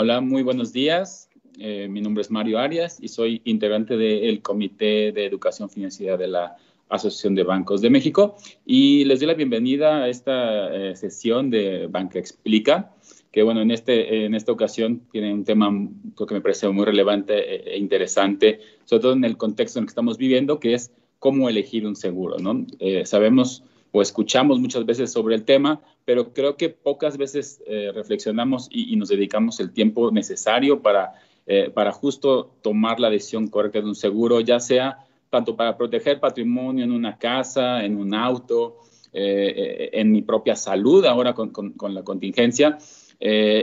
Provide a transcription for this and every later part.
Hola, muy buenos días. Eh, mi nombre es Mario Arias y soy integrante del Comité de Educación Financiera de la Asociación de Bancos de México y les doy la bienvenida a esta eh, sesión de Banca Explica, que bueno, en, este, en esta ocasión tiene un tema que me parece muy relevante e, e, interesante, sobre todo en el contexto en el que estamos viviendo, que es cómo elegir un seguro. ¿no? Eh, sabemos o escuchamos muchas veces sobre el tema, pero creo que pocas veces eh, reflexionamos y, nos dedicamos el tiempo necesario para, eh, para justo tomar la decisión correcta de un seguro, ya sea tanto para proteger patrimonio en una casa, en un auto, eh, en mi propia salud ahora con, la contingencia,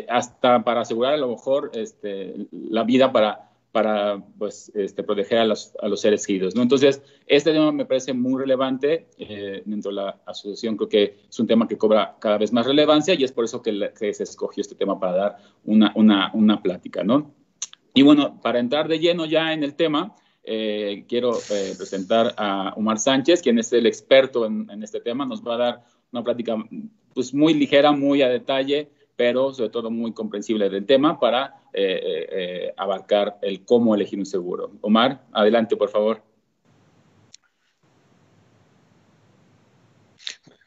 hasta para asegurar a lo mejor este, la vida para para pues, este, proteger a los, a los seres queridos. ¿no? Entonces, este tema me parece muy relevante eh, dentro de la asociación, creo que es un tema que cobra cada vez más relevancia y es por eso que, se escogió este tema para dar una, una, una, plática. ¿no? Y bueno, para entrar de lleno ya en el tema, eh, quiero eh, presentar a Omar Sánchez, quien es el experto en, en, este tema, nos va a dar una plática pues, muy ligera, muy a detalle pero sobre todo muy comprensible del tema para eh, eh, eh, abarcar el cómo elegir un seguro. Omar, adelante, por favor.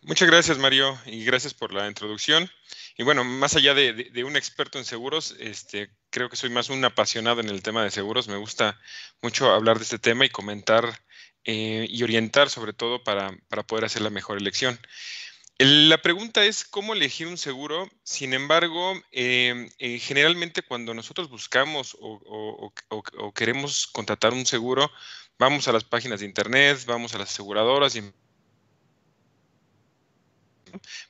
Muchas gracias, Mario, y gracias por la introducción. Y bueno, más allá de, de, un experto en seguros, este, creo que soy más un apasionado en el tema de seguros. Me gusta mucho hablar de este tema y comentar y orientar sobre todo para, para poder hacer la mejor elección. La pregunta es cómo elegir un seguro. Sin embargo, em, eh, generalmente cuando nosotros buscamos o, queremos contratar un seguro, vamos a las páginas de internet, vamos a las aseguradoras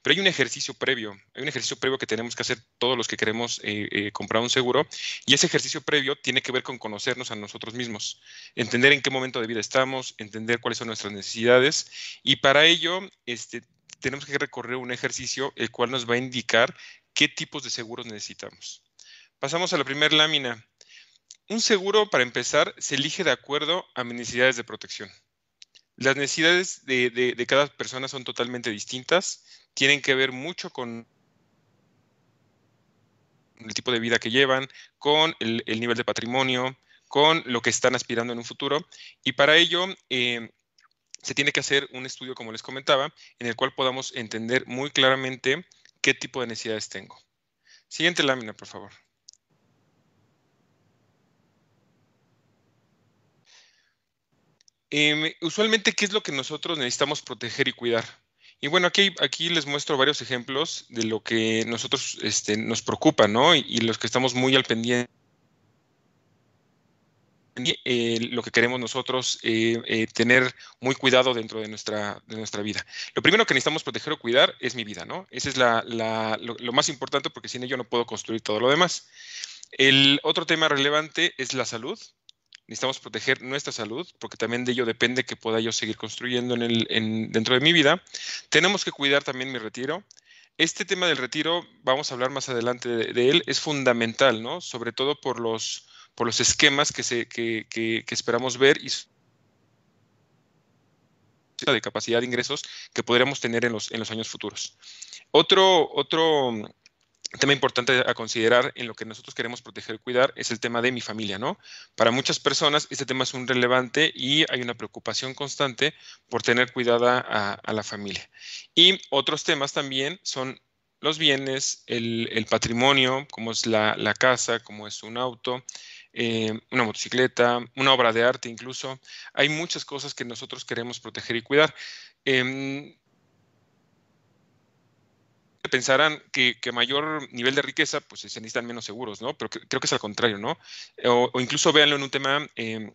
Pero hay un ejercicio previo, hay un ejercicio previo que tenemos que hacer todos los que queremos eh, eh, comprar un seguro y ese ejercicio previo tiene que ver con conocernos a nosotros mismos, entender en qué momento de vida estamos, entender cuáles son nuestras necesidades y para ello este, tenemos que recorrer un ejercicio el cual nos va a indicar qué tipos de seguros necesitamos. Pasamos a la primera lámina. Un seguro, para empezar, se elige de acuerdo a necesidades de protección. Las necesidades de, cada persona son totalmente distintas, tienen que ver mucho con el tipo de vida que llevan, con el, nivel de patrimonio, con lo que están aspirando en un futuro. Y para ello, eh, se tiene que hacer un estudio, como les comentaba, en el cual podamos entender muy claramente qué tipo de necesidades tengo. Siguiente lámina, por favor. Em, usualmente, ¿qué es lo que nosotros necesitamos proteger y cuidar? Y bueno, aquí, aquí les muestro varios ejemplos de lo que nosotros este, nos preocupa, ¿no? y, los que estamos muy al pendiente eh, lo que queremos nosotros eh, eh, tener muy cuidado dentro de nuestra, nuestra vida. Lo primero que necesitamos proteger o cuidar es mi vida, ¿no? Ese es lo, más importante porque sin ello no puedo construir todo lo demás. El otro tema relevante es la salud. Necesitamos proteger nuestra salud porque también de ello depende que pueda yo seguir construyendo en el, dentro de mi vida. Tenemos que cuidar también mi retiro. Este tema del retiro, vamos a hablar más adelante de él, es fundamental, ¿no? Sobre todo por los por los esquemas que, esperamos ver y de capacidad de ingresos que podríamos tener en los, años futuros. Otro, otro mm, tema importante a considerar en lo que nosotros queremos proteger y cuidar es el tema de mi familia, ¿no? Para muchas personas este tema es un relevante y hay una preocupación constante por tener cuidada a, la familia. Y otros temas también son los bienes, el, patrimonio, como es la, casa, como es un auto, eh, una motocicleta, una obra de arte incluso. Hay muchas cosas que nosotros queremos proteger y cuidar. Em, pensarán que, mayor nivel de riqueza, pues se necesitan menos seguros, ¿no? Pero creo que es al contrario, ¿no? O, incluso véanlo en un tema em,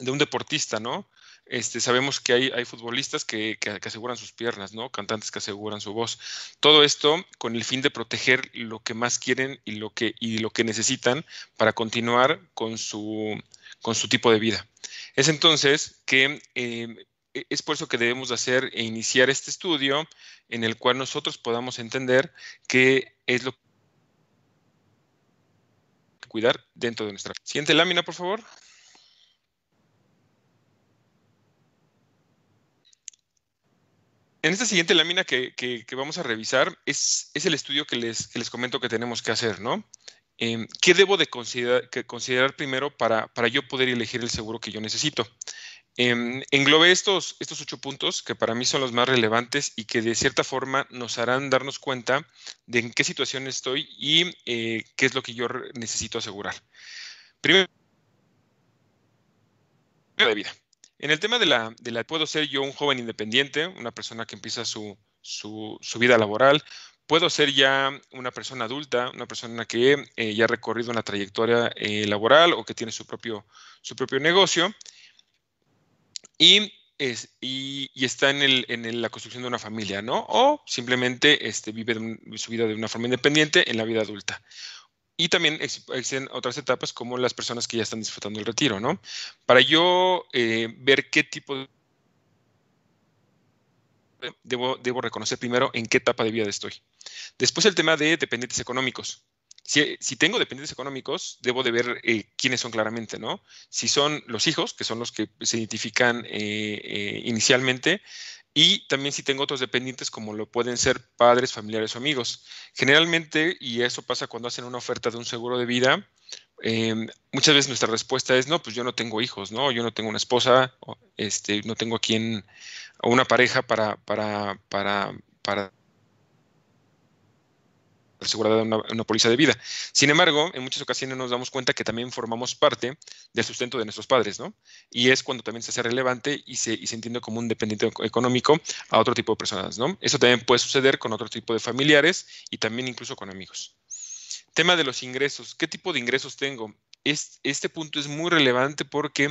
de un deportista, ¿no? Este, sabemos que hay, futbolistas que, aseguran sus piernas, ¿no? Cantantes que aseguran su voz. Todo esto con el fin de proteger lo que más quieren y lo que, necesitan para continuar con su, tipo de vida. Es entonces que eh, e, es por eso que debemos hacer e iniciar este estudio en el cual nosotros podamos entender qué es lo que cuidar dentro de nuestra. Siguiente lámina, por favor. En esta siguiente lámina que, vamos a revisar es, el estudio que les, comento que tenemos que hacer, ¿no? Em, ¿Qué debo de considerar, que considerar primero para, para, yo poder elegir el seguro que yo necesito? Eh, englobe estos, estos ocho puntos que para mí son los más relevantes y que de cierta forma nos harán darnos cuenta de en qué situación estoy y eh, qué es lo que yo necesito asegurar. Primero, de vida. En el tema de la, puedo ser yo un joven independiente, una persona que empieza su, vida laboral, puedo ser ya una persona adulta, una persona que eh, ya ha recorrido una trayectoria eh, laboral o que tiene su propio, su propio negocio y, es, y, está en, la construcción de una familia, ¿no? O simplemente este, vive su vida de una forma independiente en la vida adulta. Y también existen otras etapas como las personas que ya están disfrutando el retiro, ¿no? Para yo eh, ver qué tipo de... Debo, debo reconocer primero en qué etapa de vida estoy. Después el tema de dependientes económicos. Si, tengo dependientes económicos, debo de ver eh, quiénes son claramente, ¿no? Si son los hijos, que son los que se identifican eh, inicialmente, y también si tengo otros dependientes, como lo pueden ser padres, familiares o amigos. Generalmente, y eso pasa cuando hacen una oferta de un seguro de vida, em, muchas veces nuestra respuesta es, no, pues yo no tengo hijos, ¿no? Yo no tengo una esposa, este, no tengo a quien, o una pareja para, para, para, para Seguridad una, una póliza de vida. Sin embargo, en muchas ocasiones nos damos cuenta que también formamos parte del sustento de nuestros padres, ¿no? Y es cuando también se hace relevante y se, y se entiende como un dependiente económico a otro tipo de personas, ¿no? Eso también puede suceder con otro tipo de familiares y también incluso con amigos. Tema de los ingresos. ¿Qué tipo de ingresos tengo? este punto es muy relevante porque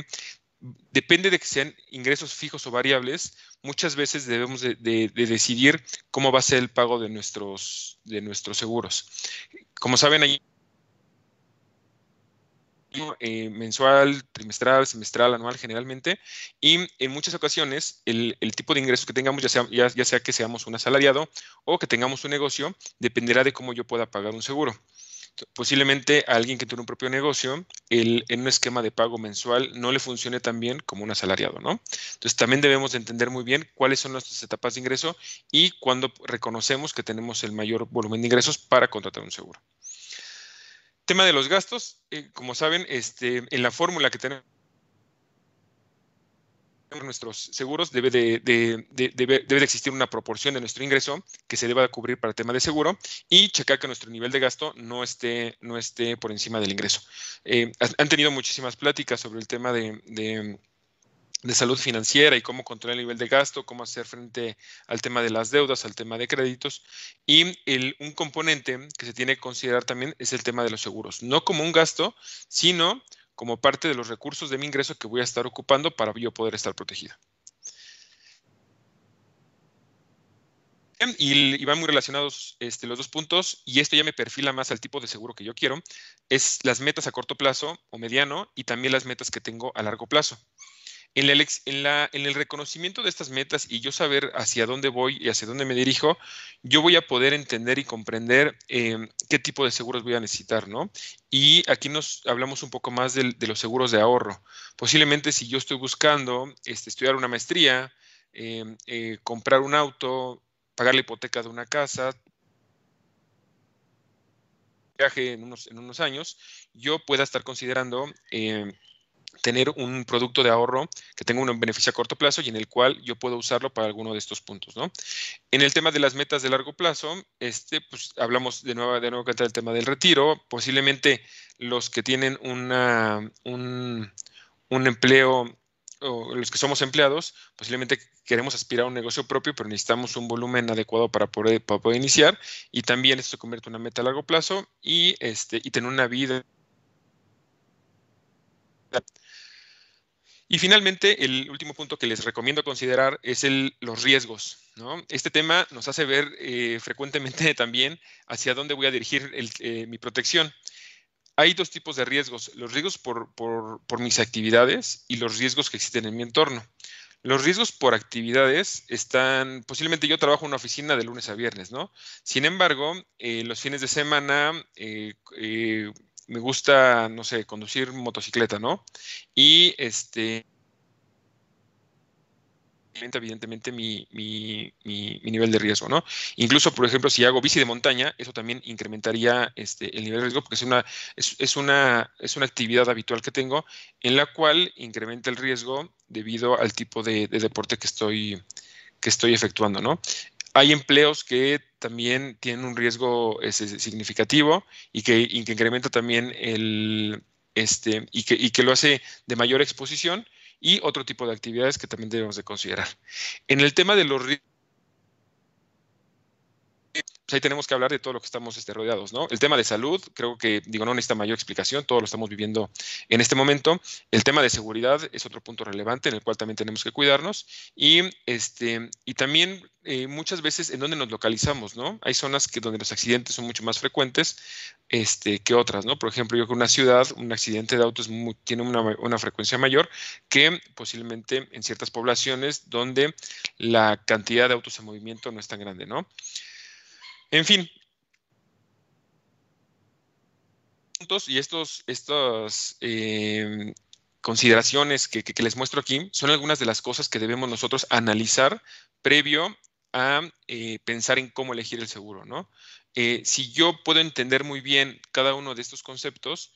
depende de que sean ingresos fijos o variables, muchas veces debemos de, decidir cómo va a ser el pago de nuestros, de nuestros seguros. Como saben, hay eh, mensual, trimestral, semestral, anual generalmente, y en muchas ocasiones el, tipo de ingresos que tengamos, ya sea que seamos un asalariado o que tengamos un negocio, dependerá de cómo yo pueda pagar un seguro. Posiblemente a alguien que tiene un propio negocio, en un esquema de pago mensual no le funcione tan bien como un asalariado, ¿no? Entonces también debemos entender muy bien cuáles son nuestras etapas de ingreso y cuándo reconocemos que tenemos el mayor volumen de ingresos para contratar un seguro. Tema de los gastos, eh, como saben, este, en la fórmula que tenemos nuestros seguros, debe de, debe, existir una proporción de nuestro ingreso que se deba cubrir para el tema de seguro y checar que nuestro nivel de gasto no esté, no esté por encima del ingreso. Eh, han tenido muchísimas pláticas sobre el tema de salud financiera y cómo controlar el nivel de gasto, cómo hacer frente al tema de las deudas, al tema de créditos. Y un componente que se tiene que considerar también es el tema de los seguros, no como un gasto, sino como parte de los recursos de mi ingreso que voy a estar ocupando para yo poder estar protegida. Y, van muy relacionados este, los dos puntos, y esto ya me perfila más al tipo de seguro que yo quiero, es las metas a corto plazo o mediano y también las metas que tengo a largo plazo en, el reconocimiento de estas metas y yo saber hacia dónde voy y hacia dónde me dirijo, yo voy a poder entender y comprender eh, qué tipo de seguros voy a necesitar, ¿no? Y aquí nos hablamos un poco más de, los seguros de ahorro. Posiblemente si yo estoy buscando este, estudiar una maestría, eh, eh, comprar un auto, pagar la hipoteca de una casa, viaje en unos, años, yo pueda estar considerando tener un producto de ahorro que tenga un beneficio a corto plazo y en el cual yo puedo usarlo para alguno de estos puntos, ¿no? En el tema de las metas de largo plazo, este, pues hablamos de nuevo, de nuevo que el tema del retiro, posiblemente los que tienen una, un, un empleo o los que somos empleados, posiblemente queremos aspirar a un negocio propio, pero necesitamos un volumen adecuado para poder, poder iniciar y también esto se convierte en una meta a largo plazo y, este, y tener una vida y finalmente, el último punto que les recomiendo considerar es el, los riesgos. Este tema nos hace ver eh, frecuentemente también hacia dónde voy a dirigir eh, mi protección. Hay dos tipos de riesgos, los riesgos por, mis actividades y los riesgos que existen en mi entorno. Los riesgos por actividades están, posiblemente yo trabajo en una oficina de lunes a viernes, ¿no? Sin embargo, eh, los fines de semana me gusta, no sé, conducir motocicleta, ¿no? Y este evidentemente mi, mi, mi, nivel de riesgo, ¿no? Incluso, por ejemplo, si hago bici de montaña, eso también incrementaría este, el nivel de riesgo porque es una, es, una, es una actividad habitual que tengo en la cual incrementa el riesgo debido al tipo de, de deporte que estoy, que estoy efectuando, ¿no? hay empleos que también tienen un riesgo este, significativo y que, incrementa también el, este, y que, y que lo hace de mayor exposición y otro tipo de actividades que también debemos de considerar. En el tema de los riesgos, pues ahí tenemos que hablar de todo lo que estamos este, rodeados, ¿no? El tema de salud, creo que, digo, no necesita mayor explicación, todo lo estamos viviendo en este momento. El tema de seguridad es otro punto relevante en el cual también tenemos que cuidarnos. Y, este, y también eh, muchas veces en donde nos localizamos, ¿no? Hay zonas que, donde los accidentes son mucho más frecuentes este, que otras, ¿no? Por ejemplo, yo creo que una ciudad, un accidente de auto tiene una, una frecuencia mayor que posiblemente en ciertas poblaciones donde la cantidad de autos en movimiento no es tan grande, ¿no? En fin. Y estos, estas em, consideraciones que, les muestro aquí son algunas de las cosas que debemos nosotros analizar previo a eh, pensar en cómo elegir el seguro, ¿no? Eh, si yo puedo entender muy bien cada uno de estos conceptos,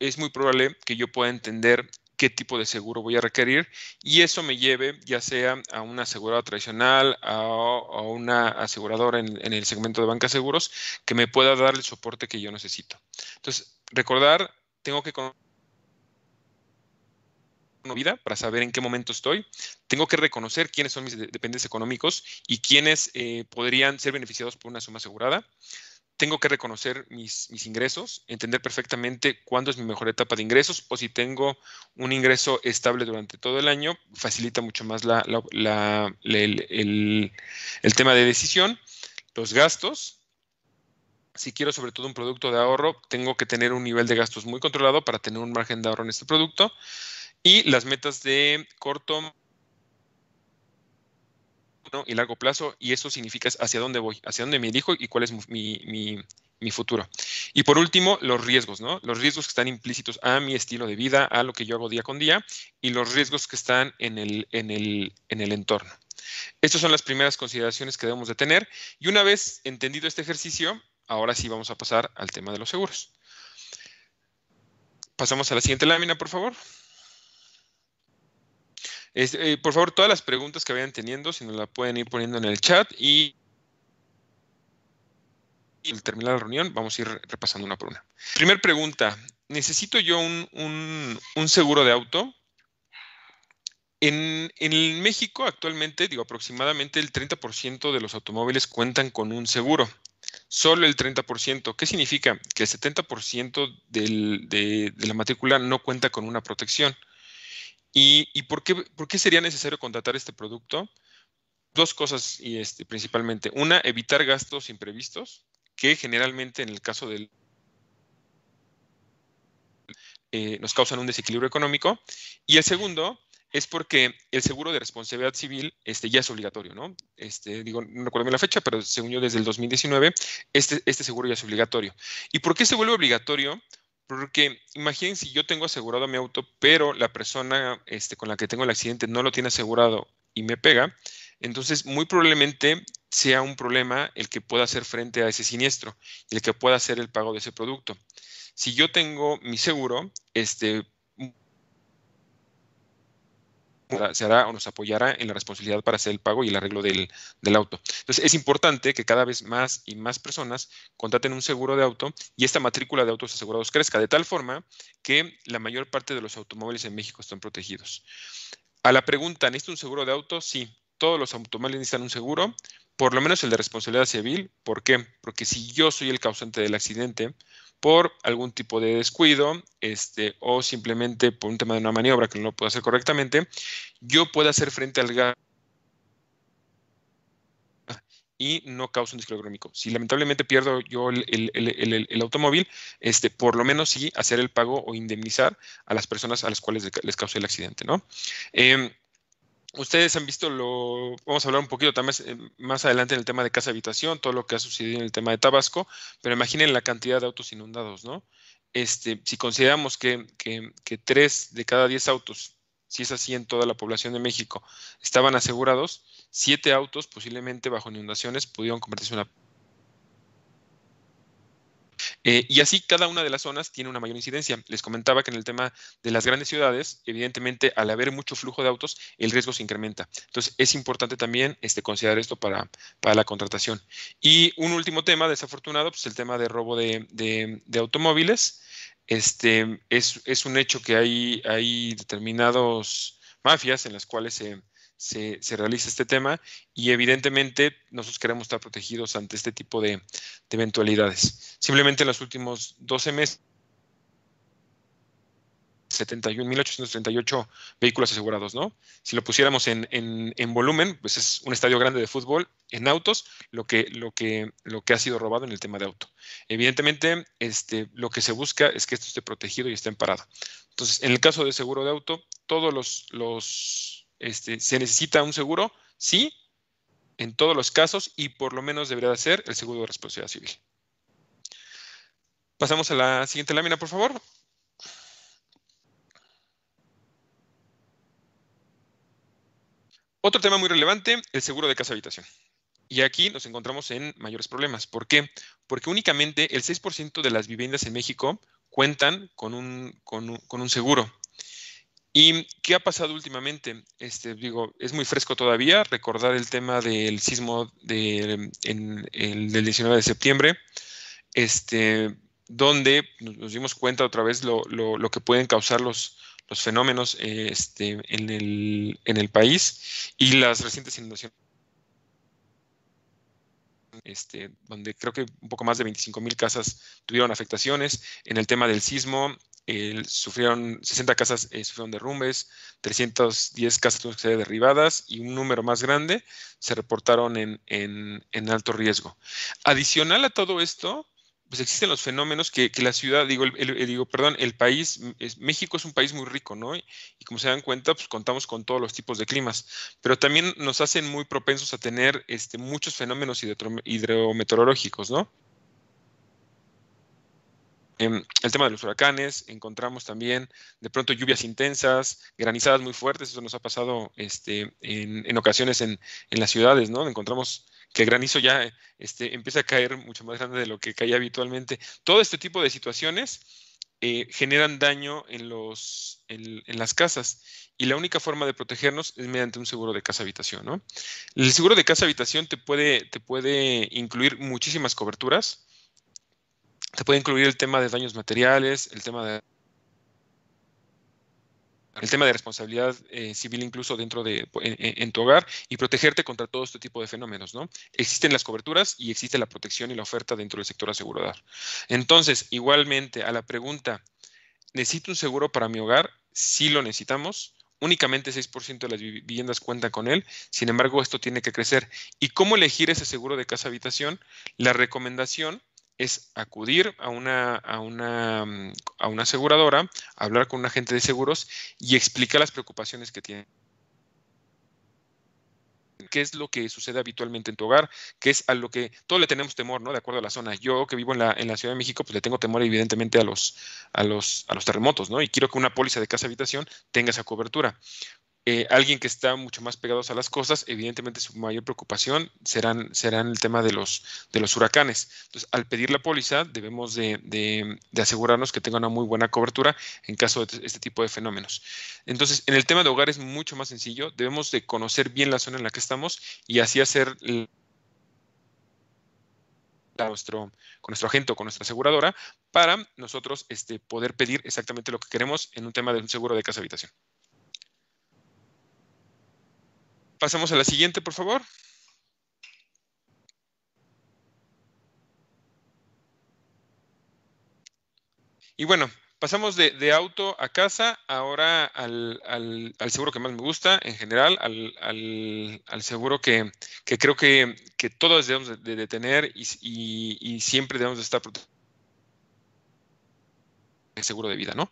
es muy probable que yo pueda entender qué tipo de seguro voy a requerir y eso me lleve ya sea a un asegurador tradicional, o a una aseguradora en, el segmento de banca seguros que me pueda dar el soporte que yo necesito. Entonces, recordar, tengo que conocer vida para saber en qué momento estoy. Tengo que reconocer quiénes son mis dependientes económicos y quiénes eh, podrían ser beneficiados por una suma asegurada tengo que reconocer mis, ingresos, entender perfectamente cuándo es mi mejor etapa de ingresos o si tengo un ingreso estable durante todo el año, facilita mucho más la, el, el, tema de decisión, los gastos. Si quiero sobre todo un producto de ahorro, tengo que tener un nivel de gastos muy controlado para tener un margen de ahorro en este producto. Y las metas de corto, y largo plazo y eso significa hacia dónde voy, hacia dónde me dirijo y cuál es mi, mi, futuro. Y por último, los riesgos, ¿no? Los riesgos que están implícitos a mi estilo de vida, a lo que yo hago día con día y los riesgos que están en el, en el, en el entorno. Estas son las primeras consideraciones que debemos de tener y una vez entendido este ejercicio, ahora sí vamos a pasar al tema de los seguros. Pasamos a la siguiente lámina, por favor. Este, eh, por favor, todas las preguntas que vayan teniendo, si nos la pueden ir poniendo en el chat y al terminar la reunión vamos a ir repasando una por una. Primera pregunta, ¿necesito yo un, seguro de auto? En, México actualmente, digo, aproximadamente el 30% de los automóviles cuentan con un seguro. Solo el 30%. ¿Qué significa? Que el 70% de, la matrícula no cuenta con una protección. ¿Y, por, qué, sería necesario contratar este producto? Dos cosas y este, principalmente. Una, evitar gastos imprevistos, que generalmente en el caso del... Eh, nos causan un desequilibrio económico. Y el segundo, es porque el seguro de responsabilidad civil este, ya es obligatorio, ¿no? Este, digo, no recuerdo bien la fecha, pero según yo desde el 2019, este, este seguro ya es obligatorio. ¿Y por qué se vuelve obligatorio? Porque imaginen si yo tengo asegurado mi auto, pero la persona este, con la que tengo el accidente no lo tiene asegurado y me pega, entonces muy probablemente sea un problema el que pueda hacer frente a ese siniestro y el que pueda hacer el pago de ese producto. Si yo tengo mi seguro, este, se hará o nos apoyará en la responsabilidad para hacer el pago y el arreglo del, auto. Entonces, es importante que cada vez más y más personas contraten un seguro de auto y esta matrícula de autos asegurados crezca, de tal forma que la mayor parte de los automóviles en México estén protegidos. A la pregunta, ¿necesita un seguro de auto? Sí, todos los automóviles necesitan un seguro, por lo menos el de responsabilidad civil. ¿Por qué? Porque si yo soy el causante del accidente, por algún tipo de descuido este, o simplemente por un tema de una maniobra que no puedo hacer correctamente, yo puedo hacer frente al gasto y no causa un disco económico. Si lamentablemente pierdo yo el, automóvil, este, por lo menos sí hacer el pago o indemnizar a las personas a las cuales les causé el accidente, ¿no? Em, Ustedes han visto lo, vamos a hablar un poquito también eh, más adelante en el tema de casa habitación, todo lo que ha sucedido en el tema de Tabasco, pero imaginen la cantidad de autos inundados, ¿no? Este, si consideramos que, que, 3 de cada diez autos, si es así en toda la población de México, estaban asegurados, siete autos posiblemente bajo inundaciones pudieron convertirse en una eh, y así cada una de las zonas tiene una mayor incidencia. Les comentaba que en el tema de las grandes ciudades, evidentemente al haber mucho flujo de autos, el riesgo se incrementa. Entonces es importante también este, considerar esto para, la contratación. Y un último tema desafortunado, pues el tema de robo de, automóviles. Este, es, un hecho que hay, hay determinados mafias en las cuales se se, realiza este tema y evidentemente nosotros queremos estar protegidos ante este tipo de, eventualidades. Simplemente en los últimos 12 meses 71.838 vehículos asegurados, ¿no? Si lo pusiéramos en, volumen, pues es un estadio grande de fútbol en autos, lo que, ha sido robado en el tema de auto. Evidentemente, este, lo que se busca es que esto esté protegido y esté en parada. Entonces, en el caso de seguro de auto, todos los este, ¿Se necesita un seguro? Sí, en todos los casos y por lo menos debería ser el seguro de responsabilidad civil. Pasamos a la siguiente lámina, por favor. Otro tema muy relevante, el seguro de casa-habitación. Y aquí nos encontramos en mayores problemas. ¿Por qué? Porque únicamente el 6% de las viviendas en México cuentan con un seguro. ¿Y qué ha pasado últimamente? Este, digo, es muy fresco todavía recordar el tema del sismo del 19 de septiembre, este, donde nos dimos cuenta otra vez lo, que pueden causar los, fenómenos este, en, el, país y las recientes inundaciones. Este, donde creo que un poco más de 25 mil casas tuvieron afectaciones en el tema del sismo, eh, sufrieron 60 casas eh, sufrieron derrumbes, 310 casas tuvieron que ser derribadas y un número más grande se reportaron en, alto riesgo. Adicional a todo esto, pues existen los fenómenos que, la ciudad, digo, digo, perdón, el país, México es un país muy rico, ¿no? Y, como se dan cuenta, pues contamos con todos los tipos de climas, pero también nos hacen muy propensos a tener este, muchos fenómenos hidrometeorológicos, ¿no? Em, el tema de los huracanes, encontramos también de pronto lluvias intensas, granizadas muy fuertes, eso nos ha pasado este, en, ocasiones en, las ciudades, ¿no? Encontramos que el granizo ya este, empieza a caer mucho más grande de lo que caía habitualmente. Todo este tipo de situaciones eh, generan daño en, las casas y la única forma de protegernos es mediante un seguro de casa-habitación, El seguro de casa-habitación te puede incluir muchísimas coberturas se puede incluir el tema de daños materiales, el tema de el tema de responsabilidad eh, civil incluso dentro de en, tu hogar y protegerte contra todo este tipo de fenómenos, ¿no? Existen las coberturas y existe la protección y la oferta dentro del sector asegurador. Entonces, igualmente a la pregunta, ¿necesito un seguro para mi hogar? Sí lo necesitamos. Únicamente 6% de las viviendas cuentan con él, sin embargo esto tiene que crecer. ¿Y cómo elegir ese seguro de casa habitación? La recomendación es acudir a una, mm, a una, aseguradora, hablar con un agente de seguros y explicar las preocupaciones que tiene qué es lo que sucede habitualmente en tu hogar, qué es a lo que todos le tenemos temor, ¿no? De acuerdo a la zona. Yo que vivo en la, Ciudad de México, pues le tengo temor evidentemente a los, los, a los terremotos, ¿no? Y quiero que una póliza de casa habitación tenga esa cobertura. Eh, alguien que está mucho más pegado a las cosas, evidentemente su mayor preocupación serán, serán el tema de los, de los huracanes. Entonces, al pedir la póliza, debemos de, asegurarnos que tenga una muy buena cobertura en caso de este tipo de fenómenos. Entonces, en el tema de hogar es mucho más sencillo, debemos de conocer bien la zona en la que estamos y así hacer con nuestro agente o con nuestra aseguradora para nosotros este, poder pedir exactamente lo que queremos en un tema de un seguro de casa habitación. Pasamos a la siguiente, por favor. Y bueno, pasamos de, auto a casa, ahora al, seguro que más me gusta en general, al, seguro que, creo que, todos debemos de, tener y, y siempre debemos de estar protegidos. El seguro de vida, ¿no?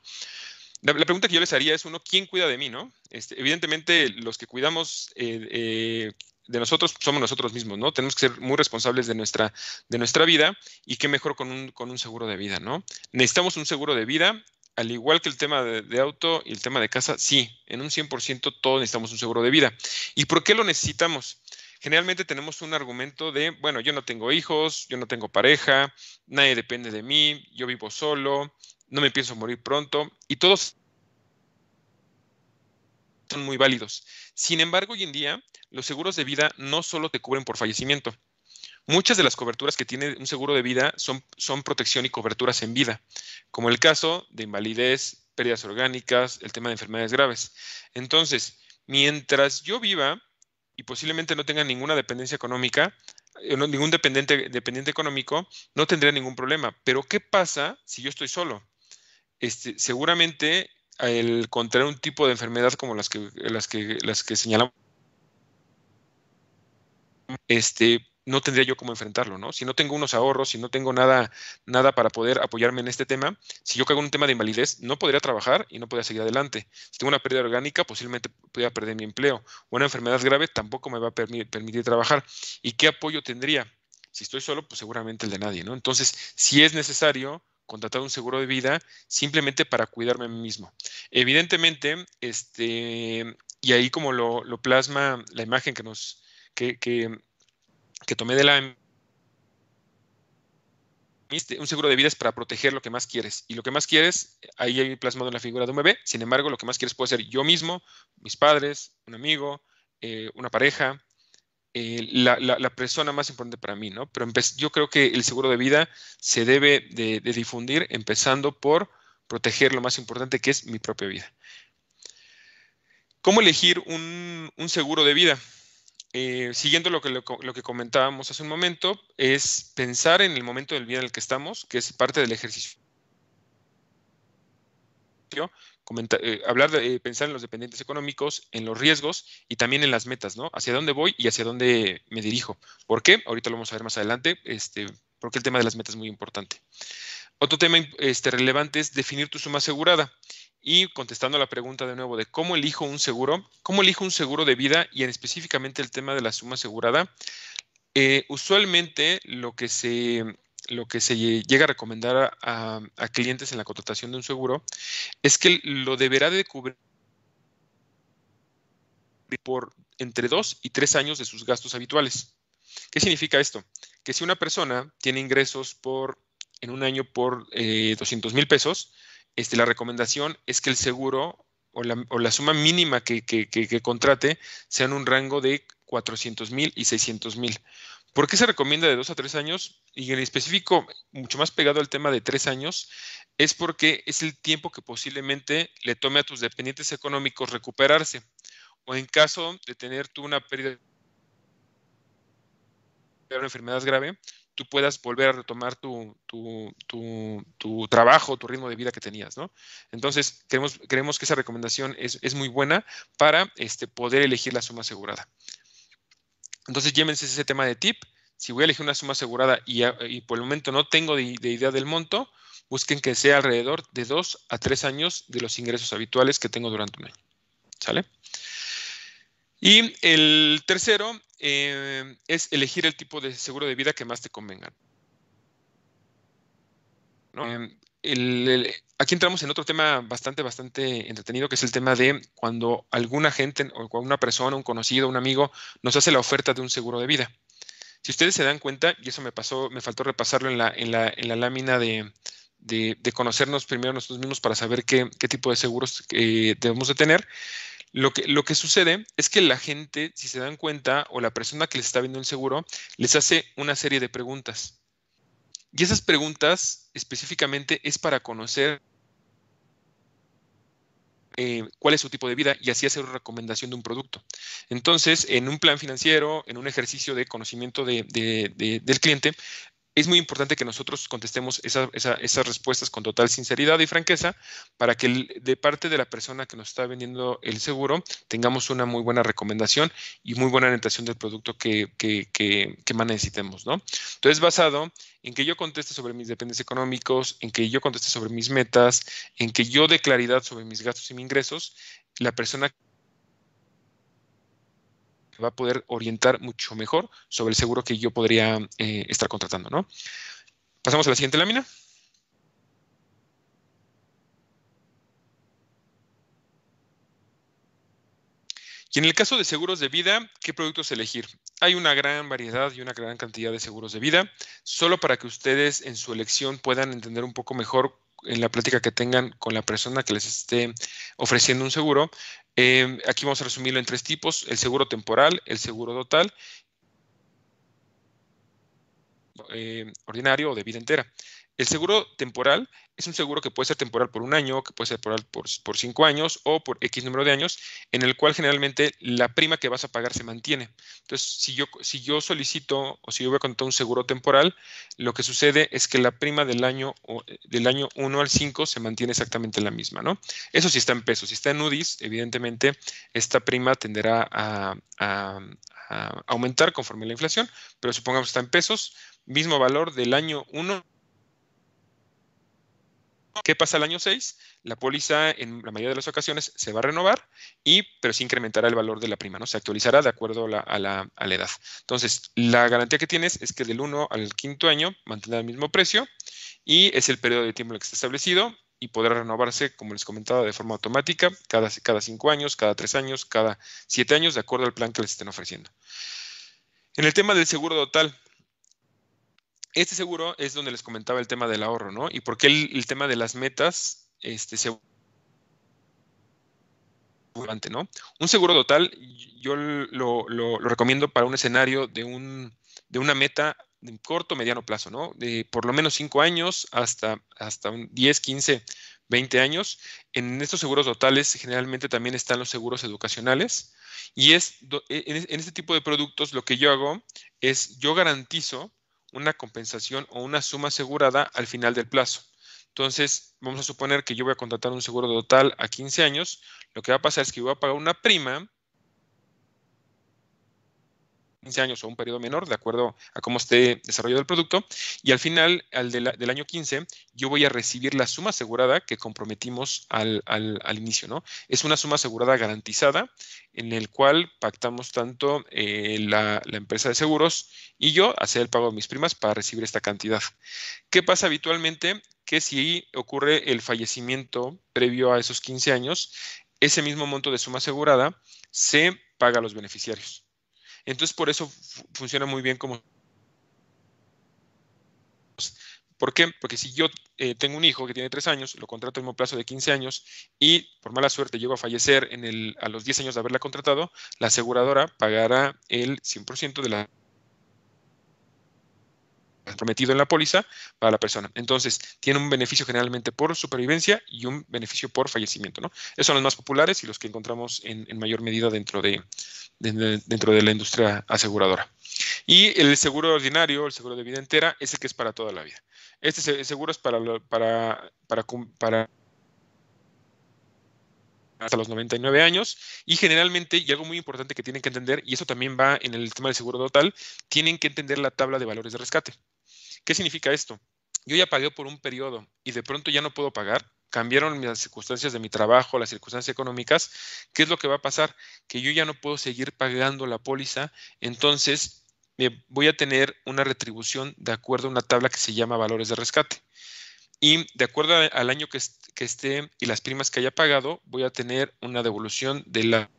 La, pregunta que yo les haría es uno, ¿quién cuida de mí? ¿no? Este, evidentemente, los que cuidamos eh, eh, de nosotros pues, somos nosotros mismos, ¿no? Tenemos que ser muy responsables de nuestra, de nuestra vida y qué mejor con un, con un seguro de vida, ¿no? Necesitamos un seguro de vida, al igual que el tema de, de auto y el tema de casa, sí, en un 100% todos necesitamos un seguro de vida. ¿Y por qué lo necesitamos? generalmente tenemos un argumento de, bueno, yo no tengo hijos, yo no tengo pareja, nadie depende de mí, yo vivo solo, no me pienso morir pronto, y todos son muy válidos. Sin embargo, hoy en día, los seguros de vida no solo te cubren por fallecimiento. Muchas de las coberturas que tiene un seguro de vida son, protección y coberturas en vida, como el caso de invalidez, pérdidas orgánicas, el tema de enfermedades graves. Entonces, mientras yo viva y posiblemente no tenga ninguna dependencia económica, eh, ningún dependiente, dependiente económico, no tendría ningún problema. Pero, ¿qué pasa si yo estoy solo? Este, seguramente el contraer un tipo de enfermedad como las que, las que, las que señalamos, este, no tendría yo cómo enfrentarlo, ¿no? Si no tengo unos ahorros, si no tengo nada, nada para poder apoyarme en este tema, si yo cago en un tema de invalidez, no podría trabajar y no podría seguir adelante. Si tengo una pérdida orgánica, posiblemente podría perder mi empleo. Una enfermedad grave tampoco me va a permitir, permitir trabajar. ¿Y qué apoyo tendría? Si estoy solo, pues seguramente el de nadie, ¿no? Entonces, si es necesario contratar un seguro de vida simplemente para cuidarme a mí mismo. Evidentemente, este, y ahí como lo, plasma la imagen que nos que, que, tomé de la este, un seguro de vida es para proteger lo que más quieres. Y lo que más quieres, ahí hay plasmado en la figura de un bebé. Sin embargo, lo que más quieres puede ser yo mismo, mis padres, un amigo, eh, una pareja, eh, la, persona más importante para mí, ¿no? Pero yo creo que el seguro de vida se debe de, difundir empezando por proteger lo más importante que es mi propia vida. ¿Cómo elegir un, seguro de vida? Eh, siguiendo lo que, lo, que comentábamos hace un momento, es pensar en el momento del vida en el que estamos, que es parte del ejercicio eh, hablar de, eh, pensar en los dependientes económicos, en los riesgos y también en las metas, ¿no? Hacia dónde voy y hacia dónde me dirijo. ¿Por qué? Ahorita lo vamos a ver más adelante, este, porque el tema de las metas es muy importante. Otro tema este, relevante es definir tu suma asegurada. Y contestando a la pregunta de nuevo de cómo elijo un seguro, cómo elijo un seguro de vida y en específicamente el tema de la suma asegurada, eh, usualmente lo que se lo que se llega a recomendar a, clientes en la contratación de un seguro es que lo deberá de cubrir por entre dos y tres años de sus gastos habituales. ¿Qué significa esto? Que si una persona tiene ingresos por en un año por 200 eh, mil pesos, este, la recomendación es que el seguro o la, suma mínima que, que, contrate sea en un rango de 400 mil y 600 mil. ¿Por qué se recomienda de dos a tres años? Y en específico, mucho más pegado al tema de tres años, es porque es el tiempo que posiblemente le tome a tus dependientes económicos recuperarse. O en caso de tener tú una pérdida de una enfermedad grave, tú puedas volver a retomar tu, trabajo, tu ritmo de vida que tenías, ¿no? Entonces, creemos, creemos que esa recomendación es, es muy buena para este, poder elegir la suma asegurada. Entonces llévense ese tema de tip. Si voy a elegir una suma asegurada y, por el momento no tengo de, idea del monto, busquen que sea alrededor de dos a tres años de los ingresos habituales que tengo durante un año. ¿Sale? Y el tercero eh, es elegir el tipo de seguro de vida que más te convenga. ¿no? Eh, aquí entramos en otro tema bastante, bastante entretenido, que es el tema de cuando alguna gente o una persona, un conocido, un amigo, nos hace la oferta de un seguro de vida. Si ustedes se dan cuenta, y eso me pasó, me faltó repasarlo en la, en la, en la lámina de, de, conocernos primero nosotros mismos para saber qué, tipo de seguros eh, debemos de tener. Lo que, lo que sucede es que la gente, si se dan cuenta, o la persona que les está viendo el seguro, les hace una serie de preguntas. Y esas preguntas específicamente es para conocer eh, cuál es su tipo de vida y así hacer recomendación de un producto. Entonces, en un plan financiero, en un ejercicio de conocimiento del cliente, es muy importante que nosotros contestemos esas respuestas con total sinceridad y franqueza para que de parte de la persona que nos está vendiendo el seguro tengamos una muy buena recomendación y muy buena orientación del producto que, que, que, que más necesitemos, ¿no? Entonces, basado en que yo conteste sobre mis dependencias económicos, en que yo conteste sobre mis metas, en que yo dé claridad sobre mis gastos y mis ingresos, la persona va a poder orientar mucho mejor sobre el seguro que yo podría eh, estar contratando, ¿no? Pasamos a la siguiente lámina. Y en el caso de seguros de vida, ¿qué productos elegir? Hay una gran variedad y una gran cantidad de seguros de vida. Solo para que ustedes en su elección puedan entender un poco mejor en la plática que tengan con la persona que les esté ofreciendo un seguro. Em, aquí vamos a resumirlo en tres tipos, el seguro temporal, el seguro total, eh, ordinario o de vida entera. El seguro temporal es un seguro que puede ser temporal por un año, que puede ser temporal por, cinco años o por X número de años, en el cual generalmente la prima que vas a pagar se mantiene. Entonces, si yo, solicito o si yo voy a contratar un seguro temporal, lo que sucede es que la prima del año, o, eh, del año 1 al 5 se mantiene exactamente la misma, ¿no? Eso sí está en pesos. Si está en UDIs, evidentemente, esta prima tenderá a, aumentar conforme la inflación, pero supongamos que está en pesos, mismo valor del año 1 ¿Qué pasa al año 6? La póliza en la mayoría de las ocasiones se va a renovar, y, pero se incrementará el valor de la prima, ¿no? Se actualizará de acuerdo a la, edad. Entonces, la garantía que tienes es que del 1 al quinto año mantendrá el mismo precio y es el periodo de tiempo en el que está establecido y podrá renovarse, como les comentaba, de forma automática cada, cada cinco años, cada tres años, cada siete años, de acuerdo al plan que les estén ofreciendo. En el tema del seguro total, este seguro es donde les comentaba el tema del ahorro, ¿no? Y por qué el, tema de las metas este, seguro. ¿no? Un seguro total, yo lo, recomiendo para un escenario de, un, de una meta de corto, mediano plazo, ¿no? De por lo menos 5 años hasta, hasta un 10, 15, 20 años. En estos seguros totales generalmente también están los seguros educacionales. Y es, e, en este tipo de productos lo que yo hago es yo garantizo una compensación o una suma asegurada al final del plazo. Entonces, vamos a suponer que yo voy a contratar un seguro total a 15 años. Lo que va a pasar es que yo voy a pagar una prima 15 años o un periodo menor, de acuerdo a cómo esté desarrollado el producto. Y al final, al del año 15, yo voy a recibir la suma asegurada que comprometimos al, inicio, ¿no? Es una suma asegurada garantizada en el cual pactamos tanto eh, la, la, empresa de seguros y yo hacer el pago de mis primas para recibir esta cantidad. ¿Qué pasa habitualmente? Que si ocurre el fallecimiento previo a esos 15 años, ese mismo monto de suma asegurada se paga a los beneficiarios. Entonces, por eso funciona muy bien como... ¿Por qué? Porque si yo eh, tengo un hijo que tiene tres años, lo contrato en un plazo de 15 años y por mala suerte llego a fallecer en el, a los 10 años de haberla contratado, la aseguradora pagará el 100% de la prometido en la póliza para la persona. Entonces, tiene un beneficio generalmente por supervivencia y un beneficio por fallecimiento, ¿no? Esos son los más populares y los que encontramos en mayor medida dentro de, dentro de la industria aseguradora. Y el seguro ordinario, el seguro de vida entera, es el que es para toda la vida. Este seguro es para, para, para, para hasta los 99 años y generalmente, y algo muy importante que tienen que entender, y eso también va en el tema del seguro total, tienen que entender la tabla de valores de rescate. ¿Qué significa esto? Yo ya pagué por un periodo y de pronto ya no puedo pagar cambiaron las circunstancias de mi trabajo, las circunstancias económicas, ¿qué es lo que va a pasar? Que yo ya no puedo seguir pagando la póliza, entonces me voy a tener una retribución de acuerdo a una tabla que se llama valores de rescate. Y de acuerdo al año que, que esté y las primas que haya pagado, voy a tener una devolución de la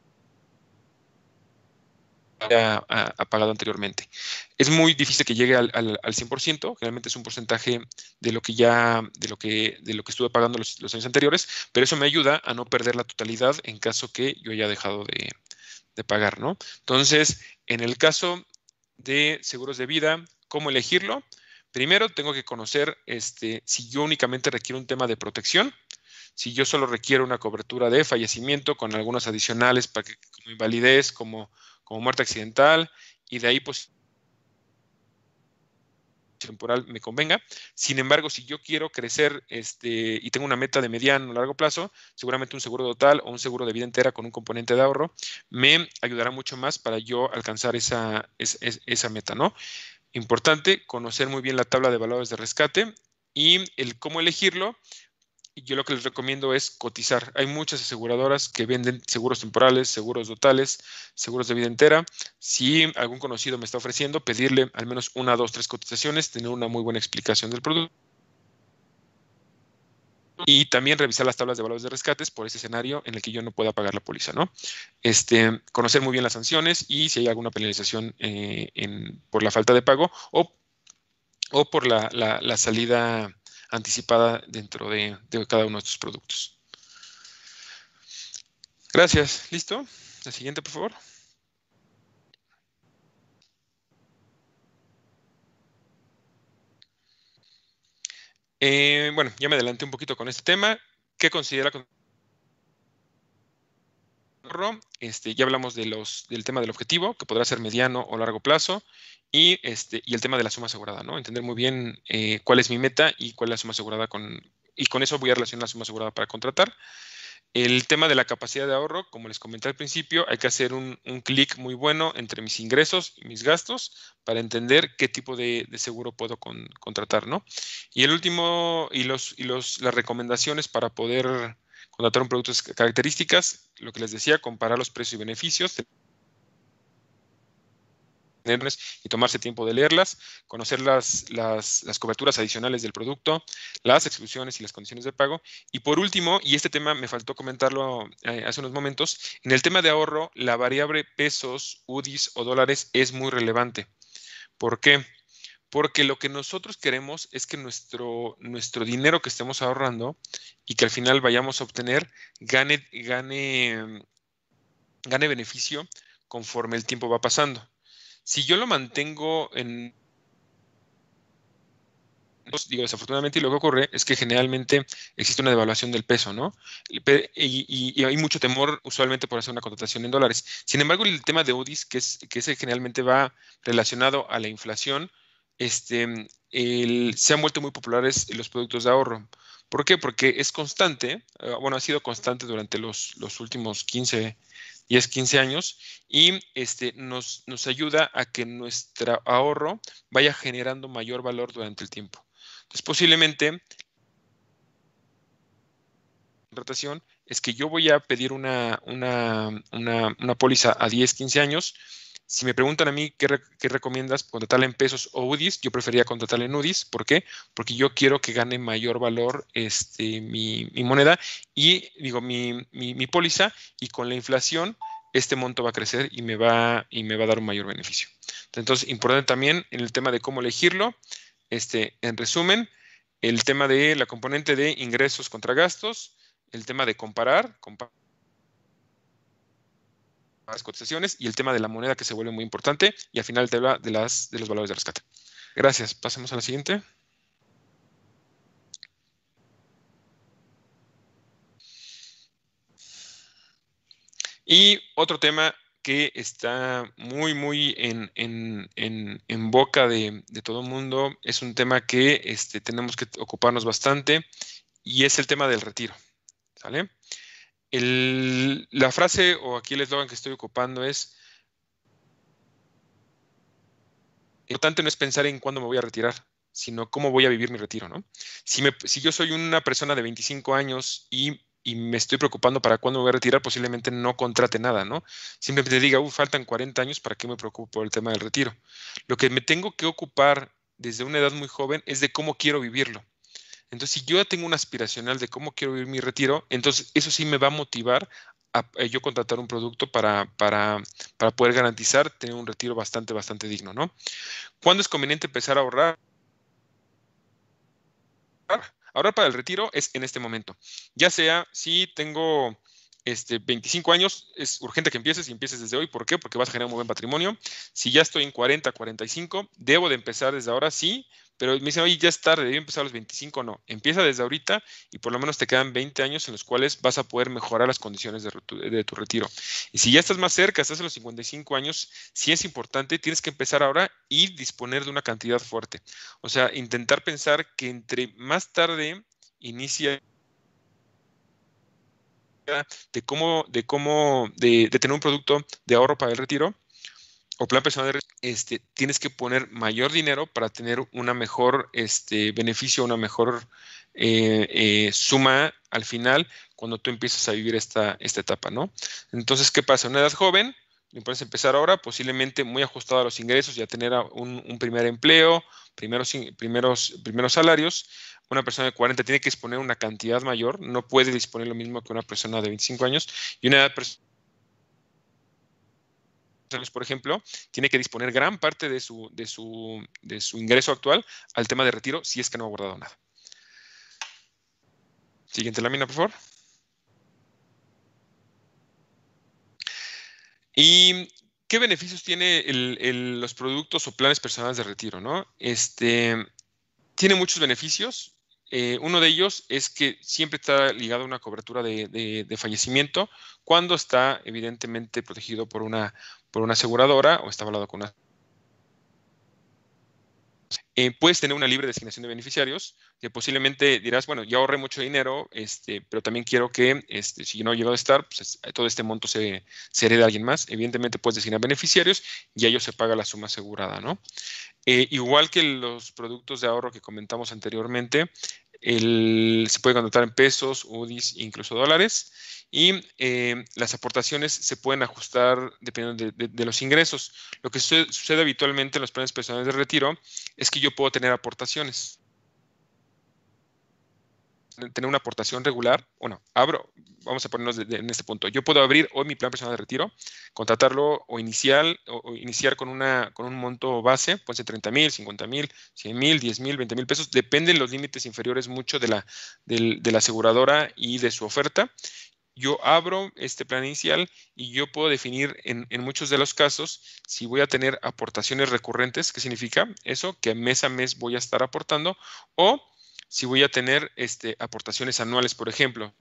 ha ah, pagado anteriormente. Es muy difícil que llegue al, al, 100%, generalmente es un porcentaje de lo que ya, de lo que, de lo que estuve pagando los, años anteriores, pero eso me ayuda a no perder la totalidad en caso que yo haya dejado de, pagar, ¿no? Entonces, en el caso de seguros de vida, ¿cómo elegirlo? Primero tengo que conocer este, si yo únicamente requiero un tema de protección, si yo solo requiero una cobertura de fallecimiento con algunos adicionales para que, como invalidez, como como muerte accidental y de ahí pues temporal me convenga. Sin embargo, si yo quiero crecer este, y tengo una meta de mediano o largo plazo, seguramente un seguro total o un seguro de vida entera con un componente de ahorro me ayudará mucho más para yo alcanzar esa, esa, esa meta, ¿no? Importante conocer muy bien la tabla de valores de rescate y el cómo elegirlo yo lo que les recomiendo es cotizar. Hay muchas aseguradoras que venden seguros temporales, seguros totales, seguros de vida entera. Si algún conocido me está ofreciendo, pedirle al menos una, dos, tres cotizaciones, tener una muy buena explicación del producto. Y también revisar las tablas de valores de rescates por ese escenario en el que yo no pueda pagar la póliza, ¿no? Este, conocer muy bien las sanciones y si hay alguna penalización eh, por la falta de pago o, por la, la salida anticipada dentro de, cada uno de estos productos. Gracias. ¿Listo? La siguiente, por favor. Eh, bueno, ya me adelanté un poquito con este tema. ¿Qué considera este, ya hablamos de los, del tema del objetivo, que podrá ser mediano o largo plazo, y, este, y el tema de la suma asegurada, ¿no? Entender muy bien eh, cuál es mi meta y cuál es la suma asegurada con... Y con eso voy a relacionar la suma asegurada para contratar. El tema de la capacidad de ahorro, como les comenté al principio, hay que hacer un, clic muy bueno entre mis ingresos y mis gastos para entender qué tipo de, seguro puedo contratar, ¿no? Y el último, y, los, y los, las recomendaciones para poder Contratar un producto características, lo que les decía, comparar los precios y beneficios, y tomarse tiempo de leerlas, conocer las, coberturas adicionales del producto, las exclusiones y las condiciones de pago. Y por último, y este tema me faltó comentarlo eh, hace unos momentos, en el tema de ahorro, la variable pesos, UDIs o dólares es muy relevante. ¿Por qué? porque lo que nosotros queremos es que nuestro, nuestro dinero que estemos ahorrando y que al final vayamos a obtener gane, gane, gane beneficio conforme el tiempo va pasando. Si yo lo mantengo en digo, desafortunadamente, y lo que ocurre es que generalmente existe una devaluación del peso, ¿no? Y, hay mucho temor usualmente por hacer una contratación en dólares. Sin embargo, el tema de UDIs, que es que ese generalmente va relacionado a la inflación, este, se han vuelto muy populares los productos de ahorro. ¿Por qué? Porque es constante, eh, bueno, ha sido constante durante los, últimos 15, 10, 15 años y este, nos, nos ayuda a que nuestro ahorro vaya generando mayor valor durante el tiempo. Entonces, posiblemente, Rotación es que yo voy a pedir una, una póliza a 10, 15 años si me preguntan a mí qué, recomiendas, contratar en pesos o UDIs, yo preferiría contratar en UDIs. ¿Por qué? Porque yo quiero que gane mayor valor este, mi, moneda y, digo, mi, póliza y con la inflación este monto va a crecer y me va, y me va a dar un mayor beneficio. Entonces, importante también en el tema de cómo elegirlo. Este, en resumen, el tema de la componente de ingresos contra gastos, el tema de comparar, comparar las cotizaciones y el tema de la moneda que se vuelve muy importante y al final el tema de, las, de los valores de rescate. Gracias. Pasemos a la siguiente. Y otro tema que está muy, muy en, en, en, en boca de, de todo el mundo, es un tema que este, tenemos que ocuparnos bastante y es el tema del retiro. ¿Sale? la frase o aquí el eslogan que estoy ocupando es, lo importante no es pensar en cuándo me voy a retirar, sino cómo voy a vivir mi retiro, ¿no? Si, yo soy una persona de 25 años y, me estoy preocupando para cuándo me voy a retirar, posiblemente no contrate nada, ¿no? Simplemente diga, faltan 40 años, ¿para qué me preocupo por el tema del retiro? Lo que me tengo que ocupar desde una edad muy joven es de cómo quiero vivirlo. Entonces, si yo ya tengo una aspiracional de cómo quiero vivir mi retiro, entonces eso sí me va a motivar a, eh, yo contratar un producto para, poder garantizar tener un retiro bastante, bastante digno, ¿no? ¿Cuándo es conveniente empezar a ahorrar? Ahorrar para el retiro es en este momento. Ya sea si tengo este, 25 años, es urgente que empieces y empieces desde hoy. ¿Por qué? Porque vas a generar un buen patrimonio. Si ya estoy en 40, 45, debo de empezar desde ahora, sí, pero me dicen, oye, ya es tarde, debe empezar a los 25. No, empieza desde ahorita y por lo menos te quedan 20 años en los cuales vas a poder mejorar las condiciones de, tu, retiro. Y si ya estás más cerca, estás a los 55 años, si es importante, tienes que empezar ahora y disponer de una cantidad fuerte. O sea, intentar pensar que entre más tarde inicia de cómo, de cómo, de, tener un producto de ahorro para el retiro, o plan personal de este, tienes que poner mayor dinero para tener una mejor este, beneficio, una mejor eh, eh, suma al final cuando tú empiezas a vivir esta, esta etapa, ¿no? Entonces, ¿qué pasa? Una edad joven, puedes empezar ahora, posiblemente muy ajustado a los ingresos, a tener un, primer empleo, primeros, primeros, primeros salarios, una persona de 40 tiene que disponer una cantidad mayor, no puede disponer lo mismo que una persona de 25 años y una persona por ejemplo, tiene que disponer gran parte de su, ingreso actual al tema de retiro si es que no ha guardado nada. Siguiente lámina, por favor. ¿Y qué beneficios tiene los productos o planes personales de retiro? Este, tiene muchos beneficios. Eh, uno de ellos es que siempre está ligado a una cobertura de, fallecimiento cuando está evidentemente protegido por una, por una aseguradora o está avalado con una... Eh, puedes tener una libre designación de beneficiarios, que posiblemente dirás, bueno, ya ahorré mucho dinero, este, pero también quiero que, este, si yo no llego a estar, pues, todo este monto se, se a alguien más. Evidentemente puedes designar beneficiarios y a ellos se paga la suma asegurada, ¿no? Eh, igual que los productos de ahorro que comentamos anteriormente, se puede contratar en pesos, UDIs, incluso dólares. Y eh, las aportaciones se pueden ajustar dependiendo de, los ingresos. Lo que sucede habitualmente en los planes personales de retiro es que yo puedo tener aportaciones tener una aportación regular, bueno, abro, vamos a ponernos en este punto, yo puedo abrir hoy mi plan personal de retiro, contratarlo o inicial, o, iniciar con, una, con un monto base, puede ser 30 mil, 50 mil, 100 mil, 10 mil, 20 mil pesos, dependen los límites inferiores mucho de la, la aseguradora y de su oferta. Yo abro este plan inicial y yo puedo definir en, en muchos de los casos si voy a tener aportaciones recurrentes, ¿qué significa eso? Que mes a mes voy a estar aportando o si voy a tener este, aportaciones anuales, por ejemplo.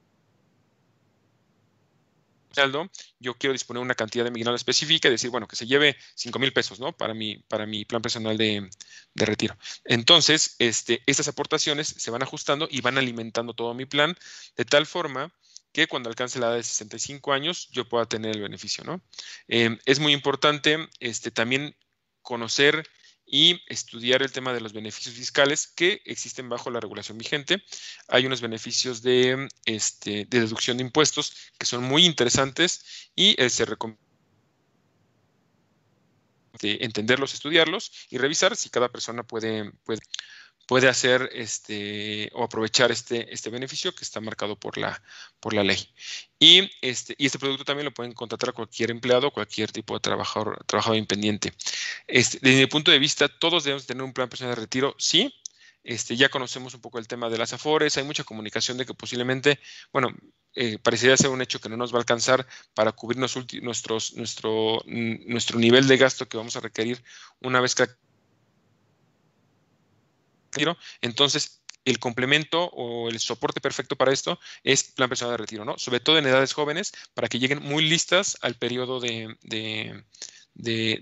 Saldo, yo quiero disponer una cantidad de mi específica y decir, bueno, que se lleve 5 mil pesos, ¿no? Para mi, para mi plan personal de, retiro. Entonces, este, estas aportaciones se van ajustando y van alimentando todo mi plan de tal forma que cuando alcance la edad de 65 años yo pueda tener el beneficio, ¿no? Eh, es muy importante este, también conocer y estudiar el tema de los beneficios fiscales que existen bajo la regulación vigente. Hay unos beneficios de, este, de deducción de impuestos que son muy interesantes y eh, se recomienda entenderlos, estudiarlos y revisar si cada persona puede puede hacer este, o aprovechar este, este beneficio que está marcado por la, por la ley. Y este, y este producto también lo pueden contratar a cualquier empleado, cualquier tipo de trabajador, trabajador independiente. Este, desde mi punto de vista, todos debemos tener un plan personal de retiro, sí, este, ya conocemos un poco el tema de las afores, hay mucha comunicación de que posiblemente, bueno, eh, parecería ser un hecho que no nos va a alcanzar para cubrir nuestros, nuestro, nuestro nivel de gasto que vamos a requerir una vez que entonces el complemento o el soporte perfecto para esto es plan personal de retiro, ¿no? Sobre todo en edades jóvenes, para que lleguen muy listas al periodo de,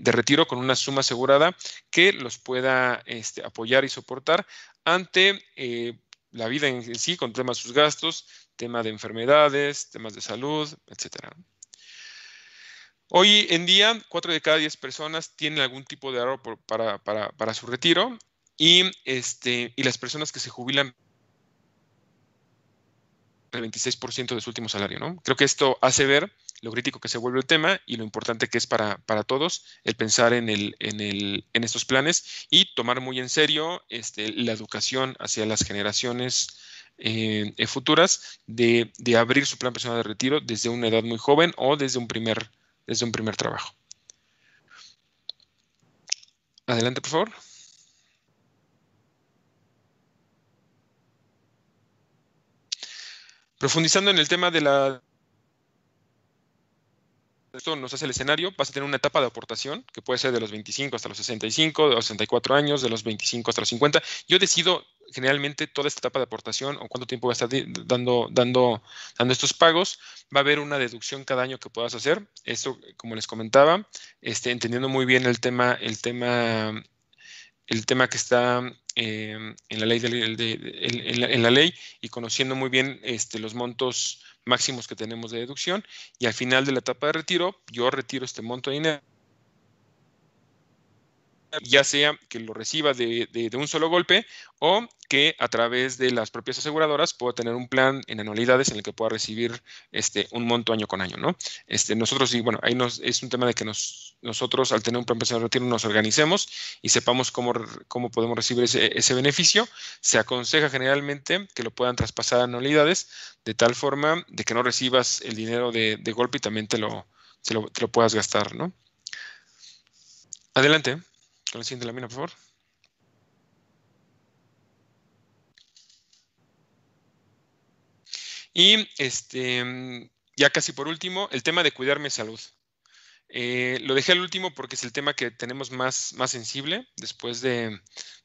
retiro con una suma asegurada que los pueda este, apoyar y soportar ante eh, la vida en sí, con temas de sus gastos, tema de enfermedades, temas de salud, etcétera. Hoy en día, 4 de cada 10 personas tienen algún tipo de ahorro para, para, su retiro y, este, y las personas que se jubilan el 26% de su último salario, ¿no? Creo que esto hace ver lo crítico que se vuelve el tema y lo importante que es para, para todos el pensar en, el, en, el, en estos planes y tomar muy en serio este, la educación hacia las generaciones eh, eh, futuras de, de, abrir su plan personal de retiro desde una edad muy joven o desde un primer, desde un primer trabajo. Adelante, por favor. Profundizando en el tema de la... Esto nos hace el escenario, vas a tener una etapa de aportación que puede ser de los 25 hasta los 65, de los 64 años, de los 25 hasta los 50. Yo decido generalmente toda esta etapa de aportación o cuánto tiempo va a estar dando, dando, dando estos pagos. Va a haber una deducción cada año que puedas hacer. Esto, como les comentaba, este, entendiendo muy bien el tema, el tema el tema que está em, en, la ley ley y conociendo muy bien este, los montos máximos que tenemos de deducción y al final de la etapa de retiro yo retiro este monto de dinero ya sea que lo reciba de, un solo golpe o que a través de las propias aseguradoras pueda tener un plan en anualidades en el que pueda recibir este, un monto año con año, ¿no? Este, nosotros, y bueno, ahí nos, es un tema de que nos, nosotros al tener un plan pensional de retiro nos organicemos y sepamos cómo, podemos recibir ese, beneficio. Se aconseja generalmente que lo puedan traspasar a anualidades de tal forma de que no recibas el dinero de, golpe y también te lo, te lo puedas gastar, ¿no? Adelante. Con la siguiente lámina, por favor. Y este, ya casi por último, el tema de cuidarme salud. Eh, lo dejé al último porque es el tema que tenemos más, más sensible después de,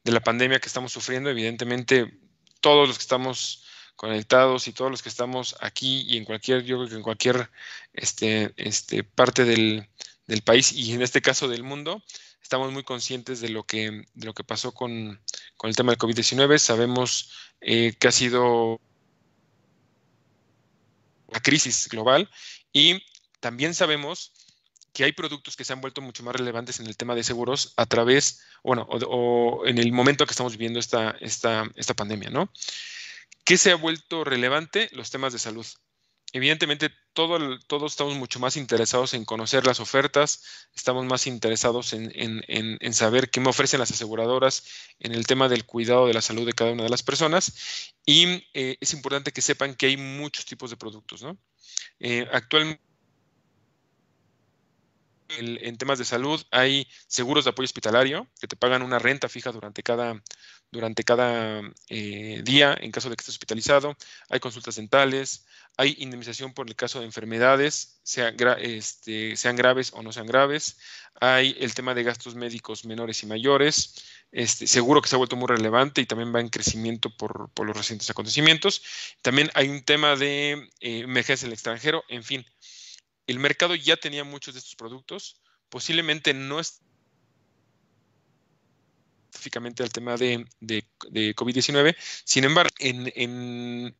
la pandemia que estamos sufriendo. Evidentemente, todos los que estamos conectados y todos los que estamos aquí y en cualquier, yo creo que en cualquier este, este, parte del, del país y en este caso del mundo, estamos muy conscientes de lo que, de lo que pasó con, con el tema del COVID-19, sabemos eh, que ha sido la crisis global y también sabemos que hay productos que se han vuelto mucho más relevantes en el tema de seguros a través, bueno, o, en el momento que estamos viviendo esta, esta, esta pandemia, ¿no? ¿Qué se ha vuelto relevante? Los temas de salud. Evidentemente, todo todos estamos mucho más interesados en conocer las ofertas, estamos más interesados en, saber qué me ofrecen las aseguradoras en el tema del cuidado de la salud de cada una de las personas y eh, es importante que sepan que hay muchos tipos de productos. ¿no? Eh, actualmente, en temas de salud hay seguros de apoyo hospitalario que te pagan una renta fija durante cada, durante cada eh, día en caso de que estés hospitalizado. Hay consultas dentales, hay indemnización por el caso de enfermedades, este, sean graves o no sean graves. Hay el tema de gastos médicos menores y mayores. Este, seguro que se ha vuelto muy relevante y también va en crecimiento por, los recientes acontecimientos. También hay un tema de eh, en el extranjero. En fin, el mercado ya tenía muchos de estos productos. Posiblemente no es específicamente al tema de, COVID-19. Sin embargo, en,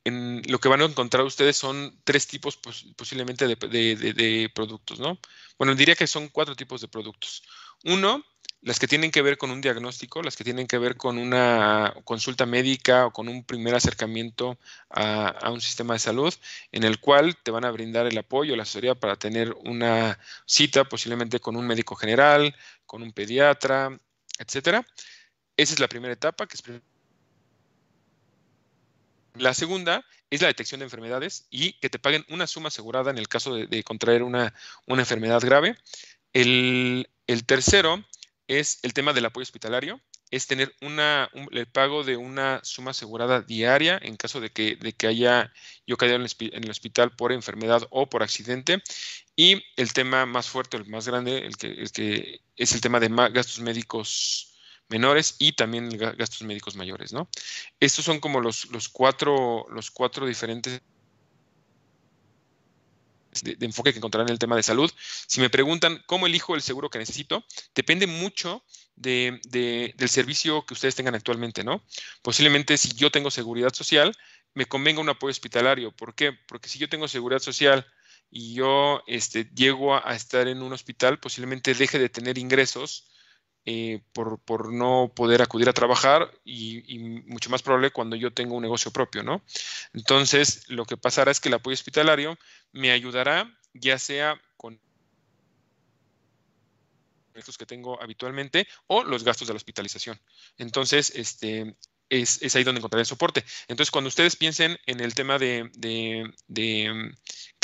lo que van a encontrar ustedes son tres tipos pues, posiblemente de, productos, ¿no? Bueno, diría que son cuatro tipos de productos. Uno, las que tienen que ver con un diagnóstico, las que tienen que ver con una consulta médica o con un primer acercamiento a, a, un sistema de salud, en el cual te van a brindar el apoyo, la asesoría para tener una cita posiblemente con un médico general, con un pediatra, etcétera. Esa es la primera etapa, la segunda es la detección de enfermedades y que te paguen una suma asegurada en el caso de, contraer una, enfermedad grave. El, tercero es el tema del apoyo hospitalario, es tener una, el pago de una suma asegurada diaria en caso de que, que haya yo caído en el hospital por enfermedad o por accidente. Y el tema más fuerte, el más grande, el que es el tema de gastos médicos menores y también gastos médicos mayores, ¿no? Estos son como los, cuatro, los cuatro diferentes de, enfoque que encontrarán en el tema de salud. Si me preguntan cómo elijo el seguro que necesito, depende mucho de, de, del servicio que ustedes tengan actualmente, ¿no? Posiblemente si yo tengo seguridad social, me convenga un apoyo hospitalario. ¿Por qué? Porque si yo tengo seguridad social y yo este, llego a estar en un hospital, posiblemente deje de tener ingresos eh, por, por, no poder acudir a trabajar y, mucho más probable cuando yo tengo un negocio propio, ¿no? Entonces, lo que pasará es que el apoyo hospitalario me ayudará, ya sea con los que tengo habitualmente o los gastos de la hospitalización. Entonces, este, es, ahí donde encontraré el soporte. Entonces, cuando ustedes piensen en el tema de,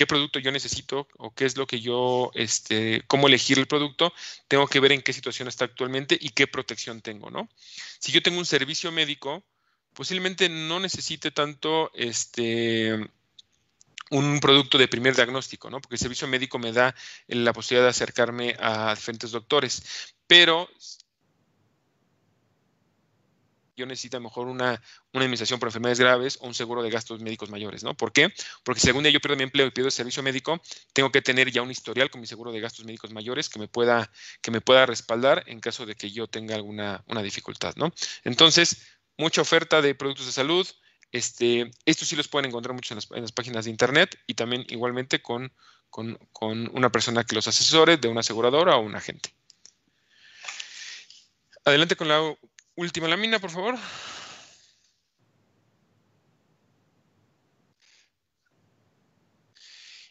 qué producto yo necesito o qué es lo que yo, este, cómo elegir el producto, tengo que ver en qué situación está actualmente y qué protección tengo, ¿no? Si yo tengo un servicio médico, posiblemente no necesite tanto este un producto de primer diagnóstico, ¿no? Porque el servicio médico me da la posibilidad de acercarme a diferentes doctores, pero yo necesito mejor una, una indemnización por enfermedades graves o un seguro de gastos médicos mayores, ¿no? ¿Por qué? Porque según yo pierdo mi empleo y pierdo el servicio médico, tengo que tener ya un historial con mi seguro de gastos médicos mayores que me pueda, que me pueda respaldar en caso de que yo tenga alguna una dificultad, ¿no? Entonces, mucha oferta de productos de salud. Este, estos sí los pueden encontrar mucho en las, páginas de internet y también igualmente con, con, con una persona que los asesore de una aseguradora o un agente. Adelante con la Última lámina, por favor.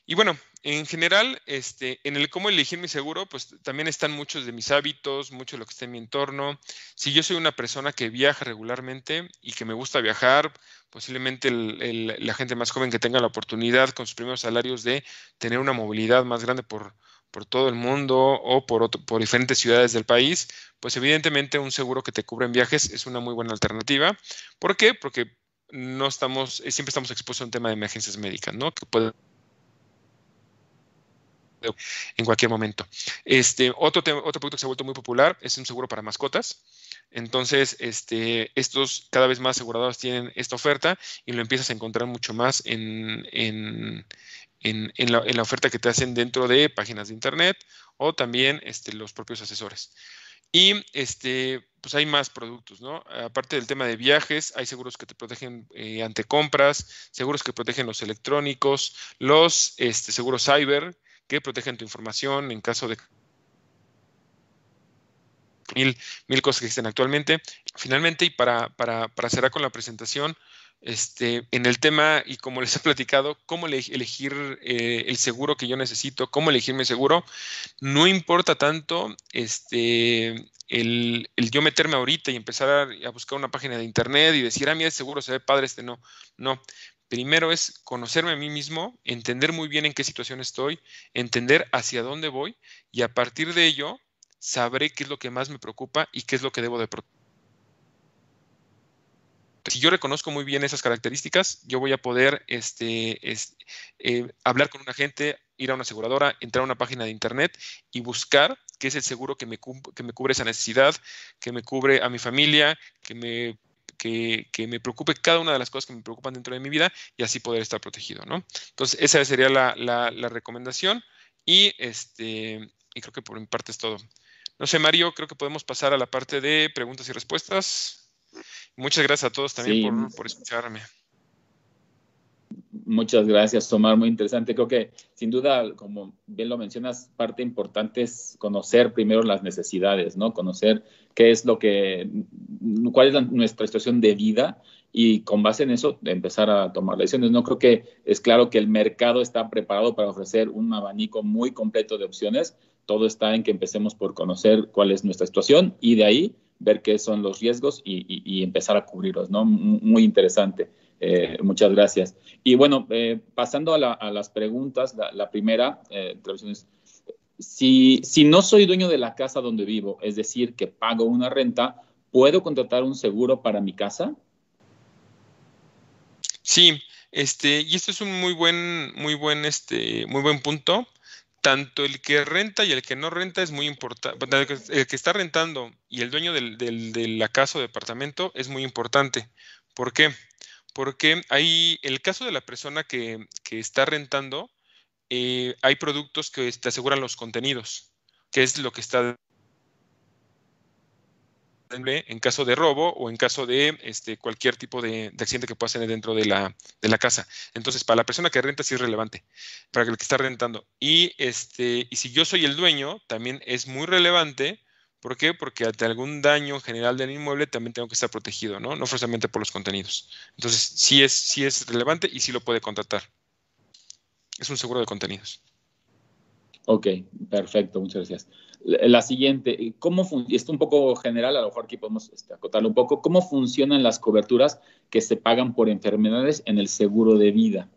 Y bueno, en general, este, en el cómo elegir mi seguro, pues también están muchos de mis hábitos, mucho de lo que está en mi entorno. Si yo soy una persona que viaja regularmente y que me gusta viajar, posiblemente la gente más joven que tenga la oportunidad con sus primeros salarios de tener una movilidad más grande por, por todo el mundo o por, por diferentes ciudades del país, pues evidentemente un seguro que te cubre en viajes es una muy buena alternativa. ¿Por qué? Porque no estamos, eh, siempre estamos expuestos a un tema de emergencias médicas, ¿no? Que puede en cualquier momento. Este, otro, otro producto que se ha vuelto muy popular es un seguro para mascotas. Entonces, este, estos cada vez más aseguradoras tienen esta oferta y lo empiezas a encontrar mucho más en, en, la, oferta que te hacen dentro de páginas de internet o también este, los propios asesores. Y este, pues hay más productos, ¿no? Aparte del tema de viajes, hay seguros que te protegen eh, ante compras, seguros que protegen los electrónicos, los este, seguros cyber que protegen tu información en caso de mil, mil cosas que existen actualmente. Finalmente, y para cerrar con la presentación, este, en el tema, y como les he platicado, cómo elegir eh, el seguro que yo necesito, cómo elegir mi seguro, no importa tanto este, el, yo meterme ahorita y empezar a, buscar una página de internet y decir, a ah, mira, el seguro se ve padre, este no. No. Primero es conocerme a mí mismo, entender muy bien en qué situación estoy, entender hacia dónde voy y a partir de ello sabré qué es lo que más me preocupa y qué es lo que debo de proteger si yo reconozco muy bien esas características, yo voy a poder este, eh, hablar con un agente, ir a una aseguradora, entrar a una página de internet y buscar qué es el seguro que me, cubre esa necesidad, que me cubre a mi familia, que me preocupe cada una de las cosas que me preocupan dentro de mi vida y así poder estar protegido, ¿no? Entonces, esa sería la, recomendación y, este, y creo que por mi parte es todo. No sé, Mario, creo que podemos pasar a la parte de preguntas y respuestas. Muchas gracias a todos también por, escucharme. Muchas gracias, Omar, Muy interesante. Creo que, sin duda, como bien lo mencionas, parte importante es conocer primero las necesidades, ¿no? Conocer qué es lo que, cuál es nuestra situación de vida y con base en eso empezar a tomar decisiones. No creo que es claro que el mercado está preparado para ofrecer un abanico muy completo de opciones. Todo está en que empecemos por conocer cuál es nuestra situación y de ahí ver qué son los riesgos y, empezar a cubrirlos, ¿no? Muy interesante. Eh, muchas gracias. Y bueno, eh, pasando a, las preguntas, la, primera, eh, es, si, no soy dueño de la casa donde vivo, es decir, que pago una renta, ¿puedo contratar un seguro para mi casa? Sí, este, y esto es un muy buen, muy buen, este, muy buen punto tanto el que renta y el que no renta es muy importante, el que está rentando y el dueño del, de la casa o departamento es muy importante. ¿Por qué? Porque hay el caso de la persona que, que está rentando, eh, hay productos que te aseguran los contenidos, que es lo que está en caso de robo o en caso de este, cualquier tipo de, accidente que pueda tener dentro de la, casa. Entonces, para la persona que renta sí es relevante, para el que está rentando. Este, y, si yo soy el dueño, también es muy relevante. ¿Por qué? Porque ante algún daño general del inmueble también tengo que estar protegido, ¿no? No forzosamente por los contenidos. Entonces, sí es, sí es relevante y sí lo puede contratar. Es un seguro de contenidos. Ok, perfecto, muchas gracias. La siguiente, eh, ¿cómo esto un poco general, a lo mejor aquí podemos este, acotarlo un poco, ¿cómo funcionan las coberturas que se pagan por enfermedades en el seguro de vida?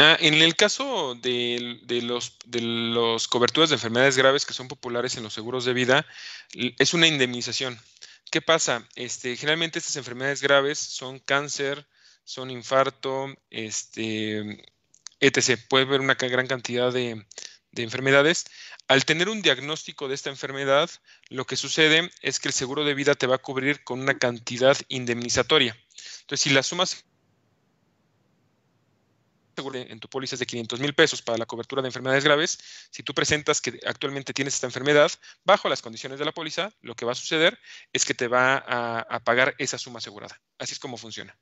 Ah, en el caso de, las los coberturas de enfermedades graves que son populares en los seguros de vida, es una indemnización. ¿Qué pasa? Este, generalmente estas enfermedades graves son cáncer, son infarto, este, etc. Puede haber una gran cantidad de, de enfermedades, al tener un diagnóstico de esta enfermedad, lo que sucede es que el seguro de vida te va a cubrir con una cantidad indemnizatoria. Entonces, si la sumas en tu póliza es de 500 mil pesos para la cobertura de enfermedades graves, si tú presentas que actualmente tienes esta enfermedad, bajo las condiciones de la póliza, lo que va a suceder es que te va a pagar esa suma asegurada. Así es como funciona.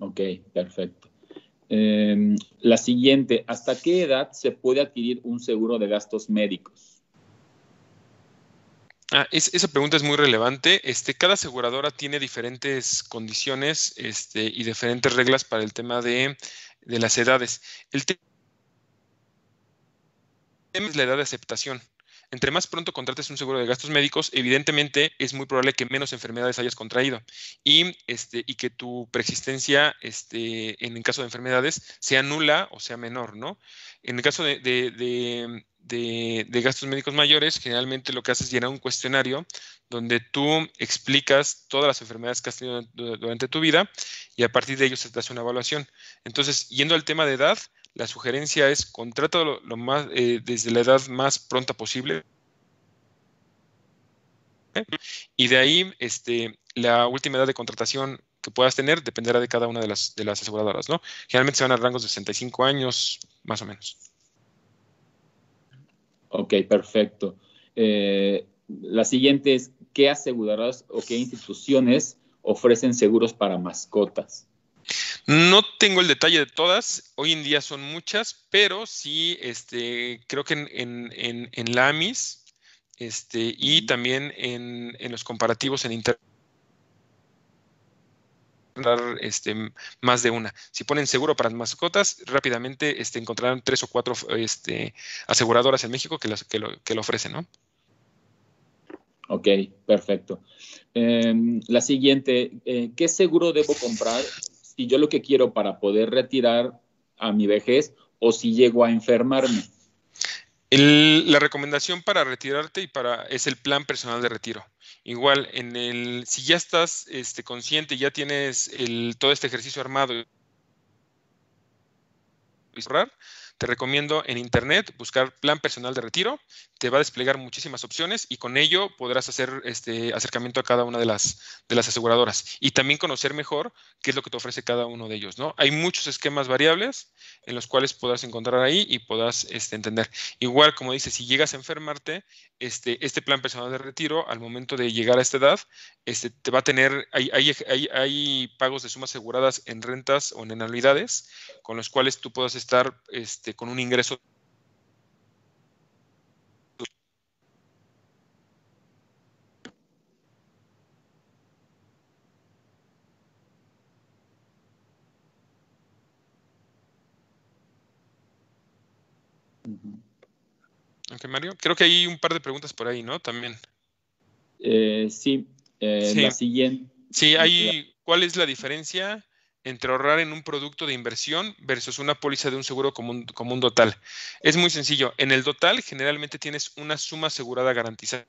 Ok, perfecto. Em, la siguiente, ¿hasta qué edad se puede adquirir un seguro de gastos médicos? Ah, esa pregunta es muy relevante. Este, cada aseguradora tiene diferentes condiciones este, y diferentes reglas para el tema de, de las edades. El tema es la edad de aceptación. Entre más pronto contrates un seguro de gastos médicos, evidentemente es muy probable que menos enfermedades hayas contraído y, este, que tu preexistencia este, en el caso de enfermedades sea nula o sea menor, ¿no? En el caso de, gastos médicos mayores, generalmente lo que haces es llenar un cuestionario donde tú explicas todas las enfermedades que has tenido durante tu vida y a partir de ello se te hace una evaluación. Entonces, yendo al tema de edad, la sugerencia es contrata eh, desde la edad más pronta posible. Y de ahí, este, la última edad de contratación que puedas tener dependerá de cada una de las, de las aseguradoras, Generalmente se van a rangos de 65 años, más o menos. Ok, perfecto. Eh, la siguiente es, ¿qué aseguradoras o qué instituciones ofrecen seguros para mascotas? No tengo el detalle de todas, hoy en día son muchas, pero sí, este, creo que en, en, la AMIS este, y también en, los comparativos en Internet este, más de una. Si ponen seguro para mascotas, rápidamente este, encontrarán tres o cuatro este, aseguradoras en México que, las, que, lo, ofrecen, ¿no? Ok, perfecto. Em, la siguiente, eh, ¿qué seguro debo comprar si yo lo que quiero para poder retirar a mi vejez o si llego a enfermarme. la recomendación para retirarte y para es el plan personal de retiro. Igual, en el, si ya estás este, consciente, ya tienes el, todo este ejercicio armado, te recomiendo en Internet buscar plan personal de retiro, te va a desplegar muchísimas opciones y con ello podrás hacer este acercamiento a cada una de las, de las aseguradoras y también conocer mejor qué es lo que te ofrece cada uno de ellos. ¿no? Hay muchos esquemas variables en los cuales podrás encontrar ahí y podrás este, entender. Igual, como dice si llegas a enfermarte, este, este plan personal de retiro, al momento de llegar a esta edad, este, te va a tener, hay, hay, hay, hay pagos de sumas aseguradas en rentas o en anualidades, con los cuales tú puedas estar este, con un ingreso Mario. Creo que hay un par de preguntas por ahí, ¿no? También. Eh, sí, eh, sí, la siguiente. Sí, hay, ¿cuál es la diferencia entre ahorrar en un producto de inversión versus una póliza de un seguro común total? Es muy sencillo. En el total generalmente tienes una suma asegurada garantizada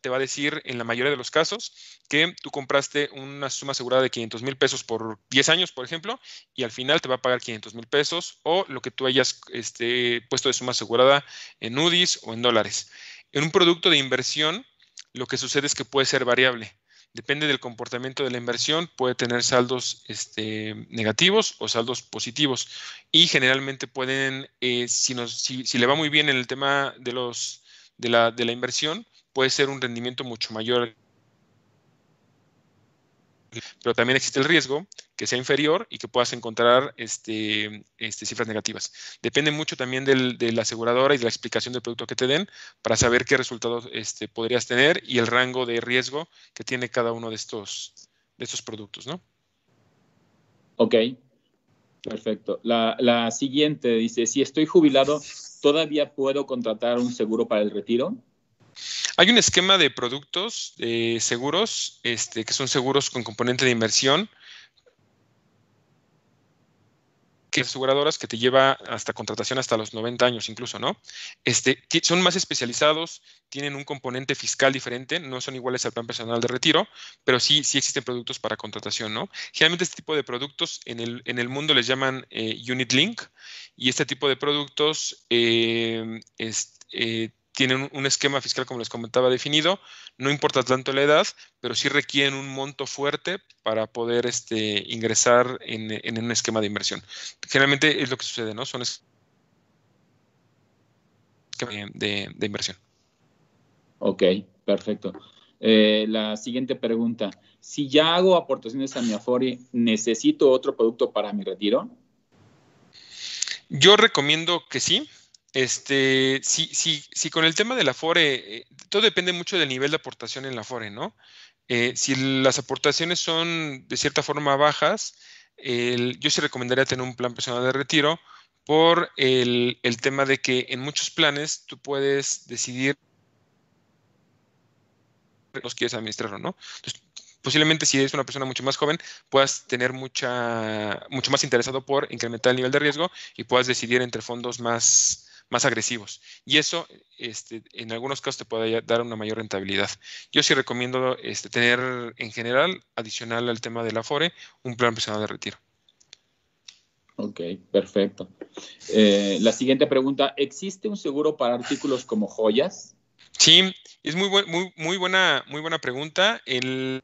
te va a decir en la mayoría de los casos que tú compraste una suma asegurada de 500 mil pesos por 10 años, por ejemplo, y al final te va a pagar 500 mil pesos o lo que tú hayas este, puesto de suma asegurada en UDIs o en dólares. En un producto de inversión, lo que sucede es que puede ser variable. Depende del comportamiento de la inversión, puede tener saldos este, negativos o saldos positivos. Y generalmente pueden, eh, si, si, le va muy bien en el tema de los, de la, inversión, puede ser un rendimiento mucho mayor. Pero también existe el riesgo que sea inferior y que puedas encontrar este, este, cifras negativas. Depende mucho también de la aseguradora y de la explicación del producto que te den para saber qué resultados este, podrías tener y el rango de riesgo que tiene cada uno de estos, productos, ¿no? Ok, perfecto. la siguiente dice, si estoy jubilado, ¿todavía puedo contratar un seguro para el retiro? Hay un esquema de productos de seguros, este, que son seguros con componente de inversión, que aseguradoras que te lleva hasta contratación hasta los 90 años incluso, ¿no? Este, son más especializados, tienen un componente fiscal diferente, no son iguales al plan personal de retiro, pero sí, sí existen productos para contratación, ¿no? Generalmente este tipo de productos en el, en el mundo les llaman eh, Unit Link y este tipo de productos eh, es, eh, tienen un esquema fiscal, como les comentaba, definido, no importa tanto la edad, pero sí requieren un monto fuerte para poder este, ingresar en, un esquema de inversión. Generalmente es lo que sucede, ¿no? Son esquemas de, inversión. Ok, perfecto. Eh, la siguiente pregunta, si ya hago aportaciones a mi Afore, ¿necesito otro producto para mi retiro? Yo recomiendo que sí, este, si, si, con el tema de la FORE eh, todo depende mucho del nivel de aportación en la FORE, ¿no? Eh, si las aportaciones son de cierta forma bajas, yo sí recomendaría tener un plan personal de retiro por el, tema de que en muchos planes tú puedes decidir los quieres administrar o no. Entonces, posiblemente si eres una persona mucho más joven, puedas tener mucha, mucho más interesado por incrementar el nivel de riesgo y puedas decidir entre fondos más, más agresivos. Y eso, este, en algunos casos, te puede dar una mayor rentabilidad. Yo sí recomiendo este, tener, en general, adicional al tema del Afore, un plan personal de retiro. Ok, perfecto. Eh, la siguiente pregunta, ¿existe un seguro para artículos como joyas? Sí, es muy, muy, muy, buena, muy buena pregunta. Eh,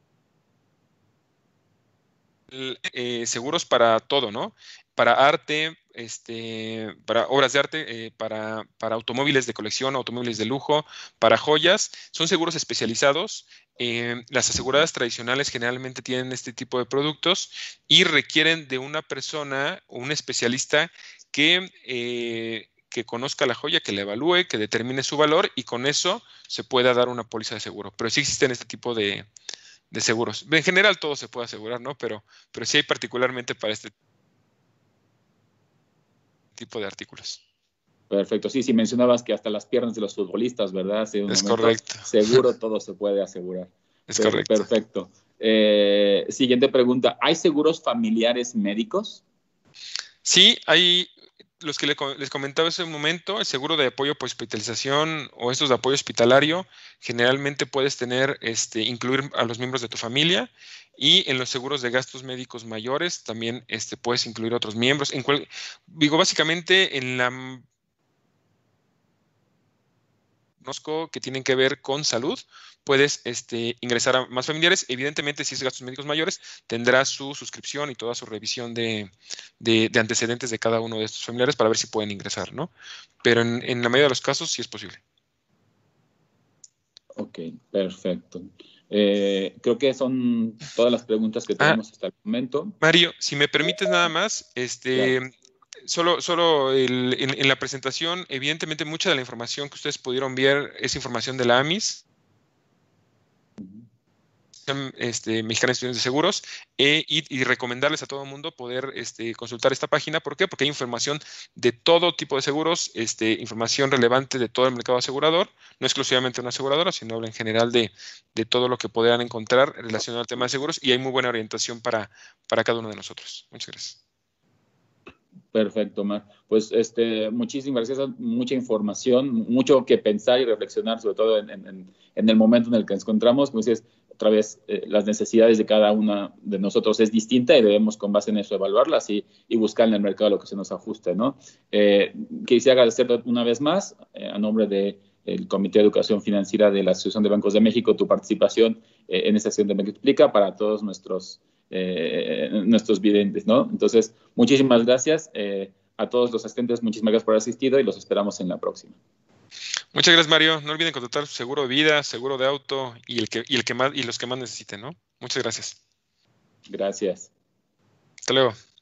seguros para todo, ¿no? Para arte, este, para obras de arte, eh, para, automóviles de colección, automóviles de lujo, para joyas. Son seguros especializados. Eh, las aseguradas tradicionales generalmente tienen este tipo de productos y requieren de una persona o un especialista que, eh, que conozca la joya, que la evalúe, que determine su valor y con eso se pueda dar una póliza de seguro. Pero sí existen este tipo de, seguros. En general todo se puede asegurar, ¿no? Pero, pero sí hay particularmente para este tipo tipo de artículos. Perfecto, sí, sí, mencionabas que hasta las piernas de los futbolistas, ¿verdad? es correcto. Seguro todo se puede asegurar. Es correcto. Perfecto. Eh, siguiente pregunta, ¿hay seguros familiares médicos? Sí, hay los que les comentaba hace un momento, el seguro de apoyo por hospitalización o estos de apoyo hospitalario, generalmente puedes tener, este, incluir a los miembros de tu familia y en los seguros de gastos médicos mayores también este, puedes incluir otros miembros. En digo, básicamente en la conozco que tienen que ver con salud, puedes este, ingresar a más familiares. Evidentemente, si es gastos médicos mayores, tendrás su suscripción y toda su revisión de, antecedentes de cada uno de estos familiares para ver si pueden ingresar, ¿no? Pero en, la mayoría de los casos sí es posible. Ok, perfecto. Eh, creo que son todas las preguntas que ah. tenemos hasta el momento. Mario, si me permites nada más, este, solo, solo en, la presentación, evidentemente mucha de la información que ustedes pudieron ver es información de la AMIS, este, Mexicana de Seguros, eh, y, recomendarles a todo el mundo poder este, consultar esta página. ¿Por qué? Porque hay información de todo tipo de seguros, este, información relevante de todo el mercado asegurador, no exclusivamente una aseguradora, sino en general de, todo lo que podrán encontrar relacionado al tema de seguros, y hay muy buena orientación para cada uno de nosotros. Muchas gracias. Perfecto, Mar. Pues este, muchísimas gracias, mucha información, mucho que pensar y reflexionar, sobre todo en, el momento en el que nos encontramos. Como dices, otra vez, eh, las necesidades de cada una de nosotros es distinta y debemos con base en eso evaluarlas y, y buscar en el mercado lo que se nos ajuste, ¿no? Eh, quisiera agradecer una vez más eh, a nombre del Comité de Educación Financiera de la Asociación de Bancos de México tu participación en esta sesión de Me Explica para todos nuestros eh, nuestros videntes, ¿no? Entonces, muchísimas gracias eh, a todos los asistentes, muchísimas gracias por haber asistido y los esperamos en la próxima. Muchas gracias, Mario. No olviden contratar seguro de vida, seguro de auto y, el que, y, el que más, y los que más necesiten, ¿no? Muchas gracias. Gracias. Hasta luego.